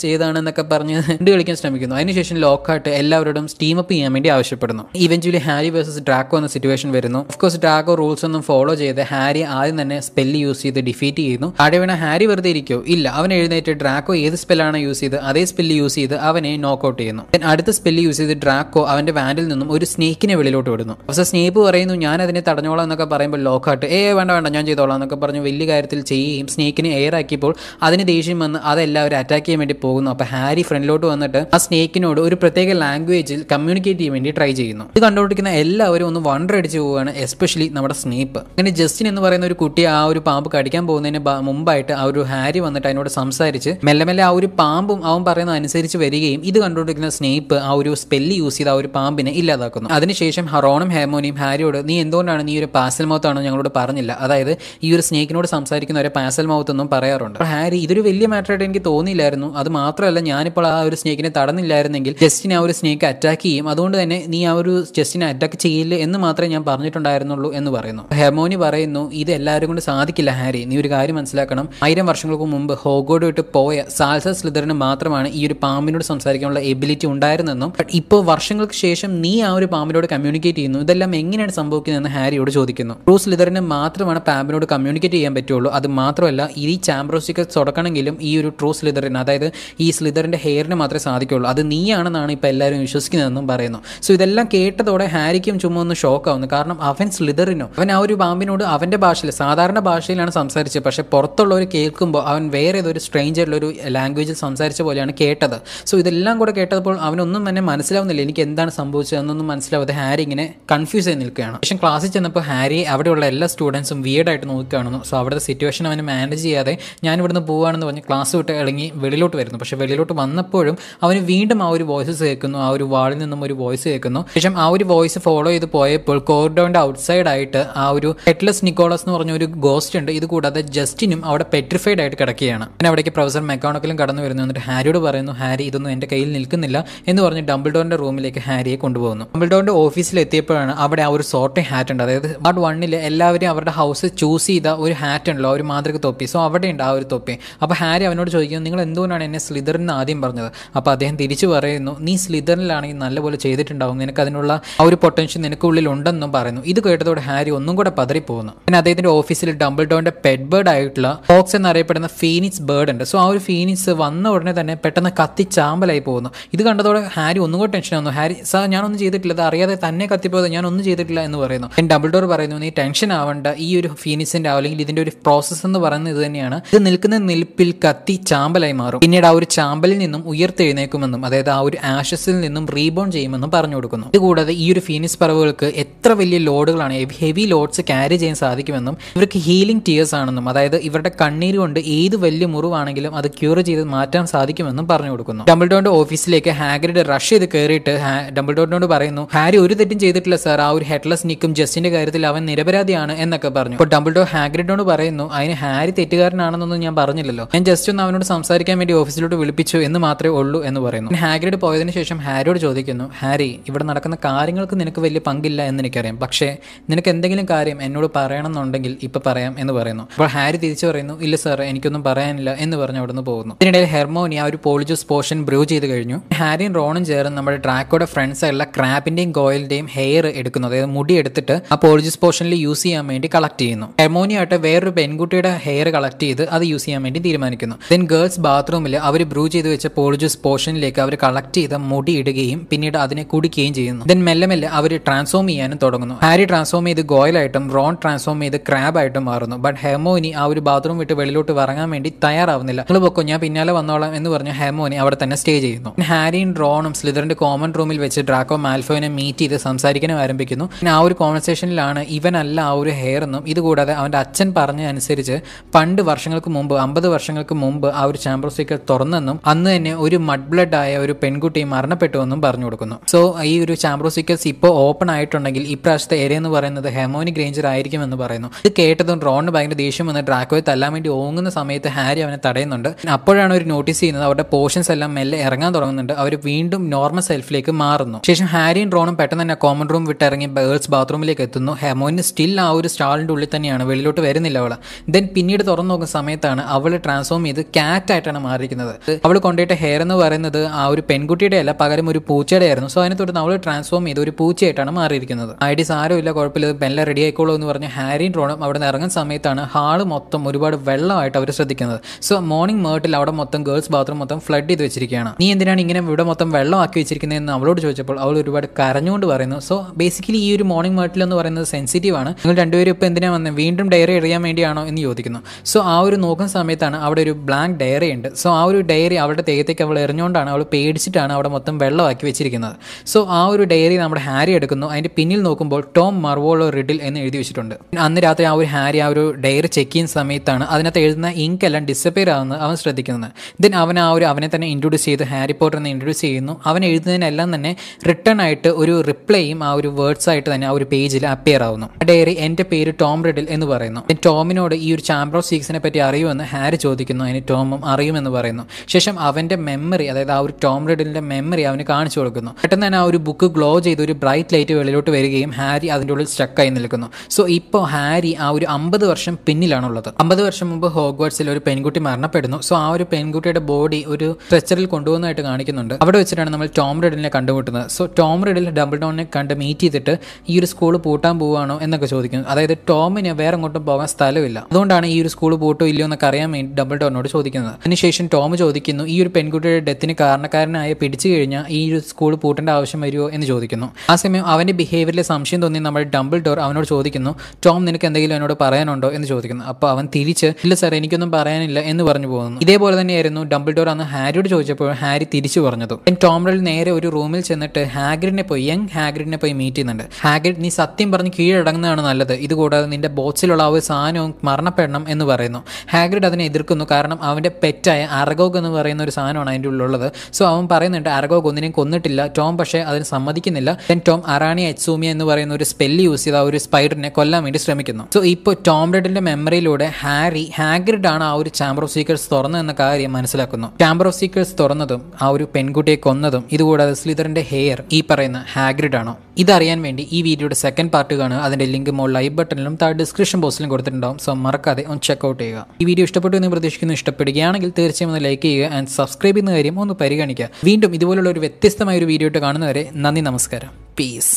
എന്നൊക്കെ പറഞ്ഞ് രണ്ട് കളിക്കാൻ ശ്രമിക്കുന്നു അതിനുശേഷം ലോക്കാർട്ട് എല്ലാവരോടും സ്റ്റീം അപ്പ് ചെയ്യാൻ വേണ്ടി ആവശ്യപ്പെടുന്നു ഇവഞ്ച്വലി ഹാരി വേഴ്സസ് ഡ്രാക്കോ എന്ന സിറ്റുവേഷൻ വരുന്നു ഓഫ്കോഴ്സ് ഡ്രാക്കോ റൂൾസ് ഒന്നും ഫോളോ ചെയ്ത് ഹാരി ആദ്യം തന്നെ സ്പെല്ല് യൂസ് ചെയ്ത് ഡിഫീറ്റ് ചെയ്യുന്നു താഴെ വീണ ഹാരി വെറുതെ ഇരിക്കോ ഇല്ല അവൻ എഴുന്നേറ്റ് ഡ്രാക്കോ ഏത് സ്പെല്ലാണ് യൂസ് ചെയ്ത് അതേ സ്പെല്ല് യൂസ് ചെയ്ത് അവനെ നോക്കൗട്ട് ചെയ്യുന്നു അടുത്ത സ്പെല്ല് യൂസ് ചെയ്ത് ഡ്രാക്കോ അവന്റെ വാനിൽ നിന്നും ഒരു സ്നേഹിനെ വെളിയിലോട്ട് വിടുന്നു പക്ഷേ സ്നേപ്പ് പറയുന്നു ഞാൻ അതിനെ തടഞ്ഞോളാം എന്നൊക്കെ പറയുമ്പോൾ ലോക്കാട്ട് ഏ വേണ്ട വേണ്ട ഞാൻ ചെയ്തോളാം എന്നൊക്കെ പറഞ്ഞു വലിയ കാര്യത്തിൽ ചെയ്യുകയും സ്നേഹിനെ എയർ ആക്കിയപ്പോൾ അതിന് ദേഷ്യം വന്ന് അതെല്ലാവരും അറ്റാക്ക് ചെയ്യാൻ വേണ്ടി പോകുന്നു അപ്പോൾ ഹാരി ഫ്രണ്ടിലോട്ട് വന്നിട്ട് ആ സ്നേഹിനോട് ഒരു പ്രത്യേക ലാംഗ്വേജിൽ കമ്മ്യൂണിക്കേറ്റ് ചെയ്യാൻ വേണ്ടി ട്രൈ ചെയ്യുന്നു ഇത് കണ്ടുകൊണ്ടിരിക്കുന്ന എല്ലാവരും ഒന്ന് വണ്ടർ അടിച്ചു പോവുകയാണ് എസ്പെഷ്യലി നമ്മുടെ സ്നേപ്പ് അങ്ങനെ ജസ്റ്റിൻ എന്ന് പറയുന്ന ഒരു കുട്ടി ആ ഒരു പാമ്പ് കടിക്കാൻ പോകുന്നതിന് മുമ്പായിട്ട് ആ ഒരു ഹാരി വന്നിട്ട് അതിനോട് സംസാരിച്ച് മെല്ലെ മെല്ലെ ആ ഒരു പാമ്പും അവൻ പറയുന്ന അനുസരിച്ച് തിരിച്ചു വരികയും ഇത് കണ്ടുകൊണ്ടിരിക്കുന്ന സ്നേപ്പ് ആ ഒരു സ്പെല്ല് യൂസ് ചെയ്ത് ആ ഒരു പാമ്പിനെ ഇല്ലാതാക്കുന്നു അതിനുശേഷം ഹറോണും ഹേമോനിയും ഹാരിയോട് നീ എന്തുകൊണ്ടാണ് നീ ഒരു പാസൽ മൗത്താണ് ഞങ്ങളോട് പറഞ്ഞില്ല അതായത് ഈ ഒരു സ്നേക്കിനോട് സംസാരിക്കുന്ന ഒരു പാസൽ മൗത്ത് എന്നും പറയാറുണ്ട് ഹാരി ഇതൊരു വലിയ മാറ്ററായിട്ട് എനിക്ക് തോന്നിയില്ലായിരുന്നു അത് മാത്രമല്ല ഞാനിപ്പോൾ ആ ഒരു സ്നേക്കിനെ തടന്നില്ലായിരുന്നെങ്കിൽ ജസ്റ്റിന് ആ ഒരു സ്നേക്ക് അറ്റാക്ക് ചെയ്യും അതുകൊണ്ട് തന്നെ നീ ആ ഒരു ജസ്റ്റിനെ അറ്റാക്ക് ചെയ്യില്ല എന്ന് മാത്രമേ ഞാൻ പറഞ്ഞിട്ടുണ്ടായിരുന്നുള്ളൂ എന്ന് പറയുന്നു ഹെമോനി പറയുന്നു ഇത് എല്ലാവരും കൊണ്ട് സാധിക്കില്ല ഹാരി നീ ഒരു കാര്യം മനസ്സിലാക്കണം ആയിരം വർഷങ്ങൾക്ക് മുമ്പ് ഹോഗോഡ് വിട്ട് പോയ സാൽസ സ്ലിതറിന് മാത്രമാണ് ഈ ഒരു പാമ്പ് പാമ്പിനോട് സംസാരിക്കാനുള്ള എബിലിറ്റി ഉണ്ടായിരുന്നെന്നും ഇപ്പോൾ വർഷങ്ങൾക്ക് ശേഷം നീ ആ ഒരു പാമ്പിനോട് കമ്മ്യൂണിക്കേറ്റ് ചെയ്യുന്നു ഇതെല്ലാം എങ്ങനെയാണ് സംഭവിക്കുന്നതെന്ന് ഹാരിയോട് ചോദിക്കുന്നു ബ്രൂസ് ലിതറിന് മാത്രമാണ് പാമ്പിനോട് കമ്മ്യൂണിക്കേറ്റ് ചെയ്യാൻ പറ്റുള്ളൂ അത് മാത്രമല്ല ഈ ചാമ്പ്രോസിക്ക് തുടക്കണമെങ്കിലും ഈ ഒരു ട്രൂസ് ലിതറിന് അതായത് ഈ സ്ലിതറിന്റെ ഹെയറിന് മാത്രമേ സാധിക്കുള്ളൂ അത് നീയാണെന്നാണ് ഇപ്പോൾ എല്ലാവരും വിശ്വസിക്കുന്നതെന്നും പറയുന്നു സോ ഇതെല്ലാം കേട്ടതോടെ ഹാരിക്കും ചുമ്മാ ഒന്ന് ആവുന്നു കാരണം അവൻ സ്ലിതറിനോ അവൻ ആ ഒരു പാമ്പിനോട് അവൻ്റെ ഭാഷയിൽ സാധാരണ ഭാഷയിലാണ് സംസാരിച്ചത് പക്ഷേ പുറത്തുള്ളവർ കേൾക്കുമ്പോൾ അവൻ വേറെ ഏതൊരു സ്ട്രേഞ്ചറിലൊരു ലാംഗ്വേജിൽ സംസാരിച്ച പോലെയാണ് കേട്ടത് സോ ഇതെല്ലാം കൂടെ കേട്ടപ്പോൾ അവനൊന്നും തന്നെ മനസ്സിലാവുന്നില്ല എനിക്ക് എന്താണ് സംഭവിച്ചത് എന്നൊന്നും മനസ്സിലാവാതെ ഹാരി ഇങ്ങനെ കൺഫ്യൂസ് ആയി നിൽക്കുകയാണ് പക്ഷേ ക്ലാസ്സിൽ ചെന്നപ്പോൾ ഹാരി അവിടെയുള്ള എല്ലാ സ്റ്റുഡൻസും വീടായിട്ട് നോക്കിക്കാണുന്നു സോ അവിടുത്തെ സിറ്റുവേഷൻ അവന് മാനേജ് ചെയ്യാതെ ഞാൻ ഇവിടുന്ന് പോവുകയാണെന്ന് പറഞ്ഞ് ക്ലാസ് വിട്ട് ഇറങ്ങി വെളിയിലോട്ട് വരുന്നു പക്ഷേ വെളിയിലോട്ട് വന്നപ്പോഴും അവന് വീണ്ടും ആ ഒരു വോയിസ് കേൾക്കുന്നു ആ ഒരു വാളിൽ നിന്നും ഒരു വോയിസ് കേൾക്കുന്നു ശേഷം ആ ഒരു വോയിസ് ഫോളോ ചെയ്ത് പോയപ്പോൾ കോറിഡോറിൻ്റെ ഔട്ട്സൈഡ് ആയിട്ട് ആ ഒരു ഹെഡ്ലെസ് നിക്കോളസ് എന്ന് പറഞ്ഞ ഒരു ഗോസ്റ്റ് ഉണ്ട് ഇത് കൂടാതെ ജസ്റ്റിനും അവിടെ പെട്രിഫൈഡ് ആയിട്ട് കിടക്കുകയാണ് പിന്നെ അവിടേക്ക് പ്രൊഫസർ മെക്കോണക്കലും കടന്നു വരുന്നു എന്നിട്ട് ഹാരിയോട് പറയുന്നു ഹാരി ഇതൊന്നും എൻ്റെ കയ്യിൽ നിൽക്കുന്നില്ല എന്ന് പറഞ്ഞ് ഡംബിൾഡോറിൻ്റെ റൂമിലേക്ക് ഹാരിയെ കൊണ്ടുപോകുന്നു ഡംബിൾഡോറിൻ്റെ ഓഫീസിലെത്തിയപ്പോഴാണ് അവിടെ ആ ഒരു സോർട്ട് ഹാറ്റ് ഉണ്ട് അതായത് പാർട്ട് വണ്ണിൽ എല്ലാവരും അവരുടെ ഹൗസ് ചൂസ് ചെയ്ത ഒരു ഹാറ്റ് ഉണ്ടല്ലോ ഒരു മാതൃക തൊപ്പി സോ അവിടെ ഉണ്ട് ആ ഒരു തൊപ്പി അപ്പോൾ ഹാരി അവനോട് ചോദിക്കുന്നു നിങ്ങൾ എന്തുകൊണ്ടാണ് എന്നെ സ്ലിതറിന് ആദ്യം പറഞ്ഞത് അപ്പോൾ അദ്ദേഹം തിരിച്ചു പറയുന്നു നീ സ്ലിതറിനിലാണെങ്കിൽ നല്ലപോലെ ചെയ്തിട്ടുണ്ടാവും നിനക്ക് അതിനുള്ള ആ ഒരു പൊട്ടൻഷ്യൽ നിനക്കുള്ളിൽ ഉണ്ടെന്നും പറയുന്നു ഇത് കേട്ടതോടെ ഹാരി ഒന്നും കൂടെ പോകുന്നു പിന്നെ അദ്ദേഹത്തിൻ്റെ ഓഫീസിൽ ഡംബിൾഡോറിൻ്റെ പെറ്റ് ബേർഡ് ആയിട്ടുള്ള ഫോക്സ് എന്നറിയപ്പെടുന്ന ഫീനിക്സ് ബേർഡ് ഉണ്ട് സോ ആ ഒരു ഫീനിക്സ് വന്ന ഉടനെ തന്നെ പെട്ടെന്ന് കത്തിച്ച് ചാമ്പലായി പോകുന്നു ഇത് കണ്ടതോടെ ഹാരി ഒന്നും കൂടെ ടെൻഷൻ ആവുന്നു ഹാരി സാർ ഞാനൊന്നും ചെയ്തിട്ടില്ല അത് അറിയാതെ തന്നെ കത്തിപ്പോയത് ഞാനൊന്നും ചെയ്തിട്ടില്ല എന്ന് പറയുന്നു ഞാൻ ഡബിൾ ഡോർ പറയുന്നു നീ ടെൻഷൻ ആവേണ്ട ഈ ഒരു ഫീനിസിൻ്റെ അല്ലെങ്കിൽ ഇതിന്റെ ഒരു പ്രോസസ്സ് എന്ന് പറയുന്നത് ഇത് തന്നെയാണ് ഇത് നിൽക്കുന്ന നിൽപ്പിൽ കത്തി ചാമ്പലായി മാറും പിന്നീട് ആ ഒരു ചാമ്പലിൽ നിന്നും ഉയർത്തെഴുന്നേക്കുമെന്നും അതായത് ആ ഒരു ആഷസിൽ നിന്നും റീബോൺ ചെയ്യുമെന്നും പറഞ്ഞു കൊടുക്കുന്നു ഇതുകൂടാതെ ഈ ഒരു ഫീനിക്സ് പറവുകൾക്ക് എത്ര വലിയ ലോഡുകളാണ് ഹെവി ലോഡ്സ് ക്യാരി ചെയ്യാൻ സാധിക്കുമെന്നും ഇവർക്ക് ഹീലിംഗ് ടിയേഴ്സ് ആണെന്നും അതായത് ഇവരുടെ കണ്ണീര് കൊണ്ട് ഏത് വലിയ മുറിവാണെങ്കിലും അത് ക്യൂർ ചെയ്ത് മാറ്റാൻ സാധിക്കുമെന്നും പറഞ്ഞു കൊടുക്കുന്നു ഡബിൾഡോന്റെ ഓഫീസിലേക്ക് ഹാഗ്രിഡ് റഷ് ചെയ്ത് കയറിയിട്ട് ഡബിൾഡോറിനോട് പറയുന്നു ഹാരി ഒരു തെറ്റും ചെയ്തിട്ടില്ല സാർ ആ ഒരു ഹെഡ്ലെസ് നിക്കും ജസ്റ്റിന്റെ കാര്യത്തിൽ അവൻ നിരപരാധിയാണ് എന്നൊക്കെ പറഞ്ഞു അപ്പോൾ ഡബിൾഡോ ഹാഗ്രിഡിനോട് പറയുന്നു അതിന് ഹാരി തെറ്റുകാരനാണെന്നൊന്നും ഞാൻ പറഞ്ഞില്ലല്ലോ ഞാൻ ജസ്റ്റ് ഒന്ന് അവനോട് സംസാരിക്കാൻ വേണ്ടി ഓഫീസിലോട്ട് വിളിപ്പിച്ചു എന്ന് മാത്രമേ ഉള്ളൂ എന്ന് പറയുന്നു ഹാഗ്രിഡ് പോയതിനു ശേഷം ഹാരിയോട് ചോദിക്കുന്നു ഹാരി ഇവിടെ നടക്കുന്ന കാര്യങ്ങൾക്ക് നിനക്ക് വലിയ പങ്കില്ല എന്ന് എനിക്കറിയാം പക്ഷേ നിനക്ക് എന്തെങ്കിലും കാര്യം എന്നോട് പറയണമെന്നുണ്ടെങ്കിൽ ഇപ്പൊ പറയാം എന്ന് പറയുന്നു അപ്പോൾ ഹാരി തിരിച്ചു പറയുന്നു ഇല്ല സാർ എനിക്കൊന്നും പറയാനില്ല എന്ന് പറഞ്ഞ് അവിടുന്ന് പോകുന്നു ഇതിനിടയിൽ ഹെർമോണി ആ ഒരു പോളിജ്യൂസ് പോഷൻ ബ്രൂ ചെയ്ത് കഴിഞ്ഞു ഹാരിയും റോണും ചേർന്ന് നമ്മുടെ ട്രാക്കോടെ ഫ്രണ്ട്സ് ആയിട്ടുള്ള ക്രാബിന്റെയും ഗോയിലിന്റെയും ഹെയർ എടുക്കുന്നു അതായത് മുടി എടുത്തിട്ട് ആ പോളിജിസ് പോർഷനിൽ യൂസ് ചെയ്യാൻ വേണ്ടി കളക്ട് ചെയ്യുന്നു ഹെമോനി വേറൊരു പെൺകുട്ടിയുടെ ഹെയർ കളക്ട് ചെയ്ത് അത് യൂസ് ചെയ്യാൻ വേണ്ടി തീരുമാനിക്കുന്നു ദെൻ ഗേൾസ് ബാത്റൂമിൽ അവർ ബ്രൂ ചെയ്ത് വെച്ച പോളിജിസ് പോർഷനിലേക്ക് അവർ കളക്ട് ചെയ്ത മുടി ഇടുകയും പിന്നീട് അതിനെ കുടിക്കുകയും ചെയ്യുന്നു ദെൻ മെല്ലെ മെല്ലെ അവർ ട്രാൻസ്ഫോം ചെയ്യാനും തുടങ്ങുന്നു ഹാരി ട്രാൻസ്ഫോം ചെയ്ത് ഗോയിലായിട്ടും റോൺ ട്രാൻസ്ഫോം ചെയ്ത് ക്രാബ് ആയിട്ടും മാറുന്നു ബട്ട് ഹെമോനി ആ ഒരു ബാത്റൂം വിട്ട് വെളിയിലോട്ട് ഇറങ്ങാൻ വേണ്ടി തയ്യാറാവുന്നില്ല നിങ്ങൾ പൊക്കോ ഞാൻ പിന്നാലെ വന്നോളാം എന്ന് പറഞ്ഞ ഹെമോനി അവിടെ അവിടെ തന്നെ സ്റ്റേ ചെയ്യുന്നു ഹാരിയും ഡ്രോണും സ്ലിതറിന്റെ കോമൺ റൂമിൽ വെച്ച് ഡ്രാക്കോ മാൽഫോയിനെ മീറ്റ് ചെയ്ത് സംസാരിക്കാനും ആരംഭിക്കുന്നു പിന്നെ ആ ഒരു കോൺവെർസേഷനിലാണ് ഇവനല്ല ആ ഒരു ഹെയർ എന്നും ഇതുകൂടാതെ അവന്റെ അച്ഛൻ പറഞ്ഞതനുസരിച്ച് അനുസരിച്ച് പണ്ട് വർഷങ്ങൾക്ക് മുമ്പ് അമ്പത് വർഷങ്ങൾക്ക് മുമ്പ് ആ ഒരു ചാമ്പർ സ്പീക്കർ തുറന്നെന്നും അന്ന് തന്നെ ഒരു മഡ് ബ്ലഡ് ആയ ഒരു പെൺകുട്ടി മരണപ്പെട്ടുവെന്നും പറഞ്ഞു കൊടുക്കുന്നു സോ ഈ ഒരു ചാമ്പർ സ്പീക്കേഴ്സ് ഇപ്പോൾ ഓപ്പൺ ആയിട്ടുണ്ടെങ്കിൽ ഇപ്രാവശ്യത്തെ ഏരിയ എന്ന് പറയുന്നത് ഹെമോനി ഗ്രേഞ്ചർ ആയിരിക്കും എന്ന് പറയുന്നു ഇത് കേട്ടതും റോണിന് ഭയങ്കര ദേഷ്യം വന്ന് ഡ്രാക്കോയെ തല്ലാൻ വേണ്ടി ഓങ്ങുന്ന സമയത്ത് ഹാരി അവനെ തടയുന്നുണ്ട് അപ്പോഴാണ് ഒരു നോട്ടീസ് ചെയ്യുന്നത് അവരുടെ പോർഷൻസ് എല്ലാം എല്ലാം മെല്ലെ ഇറങ്ങാൻ തുടങ്ങുന്നുണ്ട് അവർ വീണ്ടും നോർമൽ സെൽഫിലേക്ക് മാറുന്നു ശേഷം ഹാരിയും ഡ്രോണും പെട്ടെന്ന് തന്നെ കോമൺ റൂം വിട്ട് ഇറങ്ങി ഗേൾസ് ബാത്റൂമിലേക്ക് എത്തുന്നു ഹെമോന് സ്റ്റിൽ ആ ഒരു സ്റ്റാളിൻ്റെ ഉള്ളിൽ തന്നെയാണ് വെളിയിലോട്ട് വരുന്നില്ല അവള് ദെൻ പിന്നീട് തുറന്നു നോക്കുന്ന സമയത്താണ് അവൾ ട്രാൻസ്ഫോം ചെയ്ത് ക്യാറ്റ് ആയിട്ടാണ് മാറിയിരിക്കുന്നത് അവൾ കൊണ്ടുപോയിട്ട് ഹെയർ എന്ന് പറയുന്നത് ആ ഒരു പെൺകുട്ടിയുടെ അല്ല പകരം ഒരു പൂച്ചയുടെ ആയിരുന്നു സോ അതിനെ തുടർന്ന് അവൾ ട്രാൻസ്ഫോം ചെയ്ത് ഒരു പൂച്ചയായിട്ടാണ് മാറിയിരിക്കുന്നത് ഐഡി സാരമില്ല കുഴപ്പമില്ല ബെല്ല റെഡി ആയിക്കോളൂ എന്ന് പറഞ്ഞ് ഹാരിയും ഡ്രോണും അവിടെ നിന്ന് ഇറങ്ങുന്ന സമയത്താണ് ഹാള് മൊത്തം ഒരുപാട് വെള്ളമായിട്ട് അവർ ശ്രദ്ധിക്കുന്നത് സോ മോർണിംഗ് മേട്ടിൽ അവിടെ മൊത്തം ഗേൾസ് ബാത്റൂം മൊത്തം ഫ്ലഡ് ചെയ്ത് വെച്ച് വെച്ചിരിക്കുകയാണ് നീ എന്തിനാണ് ഇങ്ങനെ ഇവിടെ മൊത്തം വെള്ളമാക്കി വെച്ചിരിക്കുന്നതെന്ന് അവളോട് ചോദിച്ചപ്പോൾ അവൾ ഒരുപാട് കരഞ്ഞുകൊണ്ട് പറയുന്നു സോ ബേസിക്കലി ഈ ഒരു മോർണിംഗ് മാർട്ടിൽ എന്ന് പറയുന്നത് സെൻസിറ്റീവ് ആണ് നിങ്ങൾ രണ്ടുപേരും ഇപ്പോൾ എന്തിനാ വന്നത് വീണ്ടും ഡയറി എഴുതാൻ വേണ്ടിയാണോ എന്ന് ചോദിക്കുന്നു സോ ആ ഒരു നോക്കുന്ന സമയത്താണ് അവിടെ ഒരു ബ്ലാങ്ക് ഡയറി ഉണ്ട് സോ ആ ഒരു ഡയറി അവളുടെ തേകത്തേക്ക് അവൾ എറിഞ്ഞുകൊണ്ടാണ് അവൾ പേടിച്ചിട്ടാണ് അവിടെ മൊത്തം വെള്ളമാക്കി വെച്ചിരിക്കുന്നത് സോ ആ ഒരു ഡയറി നമ്മുടെ ഹാരി എടുക്കുന്നു അതിൻ്റെ പിന്നിൽ നോക്കുമ്പോൾ ടോം മർവോളോ റിഡിൽ എന്ന് എഴുതി വെച്ചിട്ടുണ്ട് അന്ന് രാത്രി ആ ഒരു ഹാരി ആ ഒരു ഡയറി ചെക്ക് ചെയ്യുന്ന സമയത്താണ് അതിനകത്ത് എഴുതുന്ന ഇങ്ക് എല്ലാം ഡിസപ്പിയർ ആവുന്നത് അവൻ ശ്രദ്ധിക്കുന്നത് ദെൻ അവൻ ആ ഒരു അവനെ തന്നെ ഇൻട്രൊഡ്യൂസ് ചെയ്ത് ഹാരി പോട്ടർ എന്ന് ഇൻട്രൊഡ്യൂസ് ചെയ്യുന്നു അവൻ എഴുതുന്നതിനെല്ലാം തന്നെ റിട്ടേൺ ആയിട്ട് ഒരു റിപ്ലൈയും ആ ഒരു വേർഡ്സ് ആയിട്ട് തന്നെ ആ ഒരു പേജിൽ അപ്പിയർ ആവുന്നു ആ ഡയറി എൻ്റെ പേര് ടോം റിഡിൽ എന്ന് പറയുന്നു ടോമിനോട് ഈ ഒരു ചാമ്പർ ഓഫ് സീക്സിനെ പറ്റി അറിയുമെന്ന് ഹാരി ചോദിക്കുന്നു അതിന് ടോമും അറിയുമെന്ന് പറയുന്നു ശേഷം അവന്റെ മെമ്മറി അതായത് ആ ഒരു ടോം റിഡിലിന്റെ മെമ്മറി അവന് കാണിച്ചു കൊടുക്കുന്നു പെട്ടെന്ന് തന്നെ ആ ഒരു ബുക്ക് ഗ്ലോ ചെയ്ത് ഒരു ബ്രൈറ്റ് ലൈറ്റ് വെളിയിലോട്ട് വരികയും ഹാരി അതിൻ്റെ ഉള്ളിൽ സ്റ്റക്കായി നിൽക്കുന്നു സോ ഇപ്പോൾ ഹാരി ആ ഒരു അമ്പത് വർഷം പിന്നിലാണുള്ളത് അമ്പത് വർഷം മുമ്പ് ഹോഗ്വാർട്സിൽ ഒരു പെൺകുട്ടി മരണപ്പെടുന്നു സോ ആ ഒരു പെൺകുട്ടിയുടെ ബോഡി ഒരു സ്ട്രെച്ചർ ഫ്യൂച്ചറിൽ കൊണ്ടുപോകുന്നതായിട്ട് കാണിക്കുന്നുണ്ട് അവിടെ വെച്ചിട്ടാണ് നമ്മൾ ടോം റെഡിനെ കണ്ടുമുട്ടുന്നത് സോ ടോം റെഡിൽ ഡബിൾ ഡോണിനെ കണ്ട് മീറ്റ് ചെയ്തിട്ട് ഈ ഒരു സ്കൂൾ പൂട്ടാൻ പോവുകയാണോ എന്നൊക്കെ ചോദിക്കുന്നു അതായത് ടോമിന് വേറെ അങ്ങോട്ടും പോകാൻ സ്ഥലമില്ല അതുകൊണ്ടാണ് ഈ ഒരു സ്കൂൾ പൂട്ടോ ഇല്ലയോ എന്നൊക്കെ അറിയാൻ വേണ്ടി ഡബിൾ ഡോണിനോട് ചോദിക്കുന്നത് അതിനുശേഷം ടോം ചോദിക്കുന്നു ഈ ഒരു പെൺകുട്ടിയുടെ ഡെത്തിന് കാരണക്കാരനായ പിടിച്ചു കഴിഞ്ഞാൽ ഈ ഒരു സ്കൂൾ പൂട്ടേണ്ട ആവശ്യം വരുമോ എന്ന് ചോദിക്കുന്നു ആ സമയം അവന്റെ ബിഹേവിയറിൽ സംശയം തോന്നി നമ്മൾ ഡബിൾ ഡോർ അവനോട് ചോദിക്കുന്നു ടോം നിനക്ക് എന്തെങ്കിലും എന്നോട് പറയാനുണ്ടോ എന്ന് ചോദിക്കുന്നു അപ്പോൾ അവൻ തിരിച്ച് ഇല്ല സാർ എനിക്കൊന്നും പറയാനില്ല എന്ന് പറഞ്ഞു പോകുന്നു ഇതേപോലെ തന്നെയായിരുന്നു ഡബിൾ ഡോർ അന്ന് ഹാരിയോട് ചോദിച്ചു ചോദിച്ചപ്പോൾ ഹാരി തിരിച്ചു പറഞ്ഞതും ടോംറൽ നേരെ ഒരു റൂമിൽ ചെന്നിട്ട് ഹാഗ്രിഡിനെ പോയി യങ് ഹാഗ്രിഡിനെ പോയി മീറ്റ് ചെയ്യുന്നുണ്ട് ഹാഗ്രിഡ് നീ സത്യം പറഞ്ഞ് കീഴടങ്ങുന്നതാണ് നല്ലത് ഇതുകൂടാതെ നിന്റെ ബോക്സിലുള്ള ആ ഒരു സാധനവും മരണപ്പെടണം എന്ന് പറയുന്നു ഹാഗ്രിഡ് അതിനെ എതിർക്കുന്നു കാരണം അവൻ്റെ പെറ്റായ അറഗോഗ് എന്ന് പറയുന്ന ഒരു സാധനമാണ് അതിൻ്റെ ഉള്ളുള്ളത് സോ അവൻ പറയുന്നുണ്ട് അറഗോഗ് ഒന്നിനെയും കൊന്നിട്ടില്ല ടോം പക്ഷേ അതിന് സമ്മതിക്കുന്നില്ല ദെൻ ടോം അറാണി എച്ച്സൂമിയ എന്ന് പറയുന്ന ഒരു സ്പെല്ല് യൂസ് ചെയ്ത് ആ ഒരു സ്പൈഡറിനെ കൊല്ലാൻ വേണ്ടി ശ്രമിക്കുന്നു സോ ഇപ്പോൾ ടോം റെഡിൻ്റെ മെമ്മറിയിലൂടെ ഹാരി ഹാഗ്രിഡ് ആണ് ആ ഒരു ചാമ്പർ ഓഫ് സീക്കേഴ്സ് തുറന്നു എന്ന കാര്യം മനസ്സിലാക്കുന്നു ചാമ്പർ ഓഫ് സീക്കേഴ്സ് തുറന്നതും ആ ഒരു പെൺകുട്ടിയെ കൊന്നതും ഇതുകൂടാതെ സ്ലിതറിന്റെ ഹെയർ ഈ പറയുന്ന ഹാഗ്രിഡ് ആണോ ഇതറിയാൻ വേണ്ടി ഈ വീഡിയോയുടെ സെക്കൻഡ് പാർട്ട് കാണുക അതിന്റെ ലിങ്ക് മോൾ ലൈവ് ബട്ടണിലും താഴെ ഡിസ്ക്രിപ്ഷൻ ബോക്സിലും കൊടുത്തിട്ടുണ്ടാവും സോ മറക്കാതെ ഒന്ന് ചെക്ക്ഔട്ട് ചെയ്യുക ഈ വീഡിയോ ഇഷ്ടപ്പെട്ടു എന്ന് പ്രതീക്ഷിക്കുന്നു ഇഷ്ടപ്പെടുകയാണെങ്കിൽ തീർച്ചയായും ഒന്ന് ലൈക്ക് ചെയ്യുക ആൻഡ് സബ്സ്ക്രൈബ് ചെയ്യുന്ന കാര്യം ഒന്ന് പരിഗണിക്കുക വീണ്ടും ഇതുപോലുള്ള ഒരു വ്യത്യസ്തമായ ഒരു വീഡിയോ കാണുന്നവരെ നന്ദി നമസ്കാരം പീസ്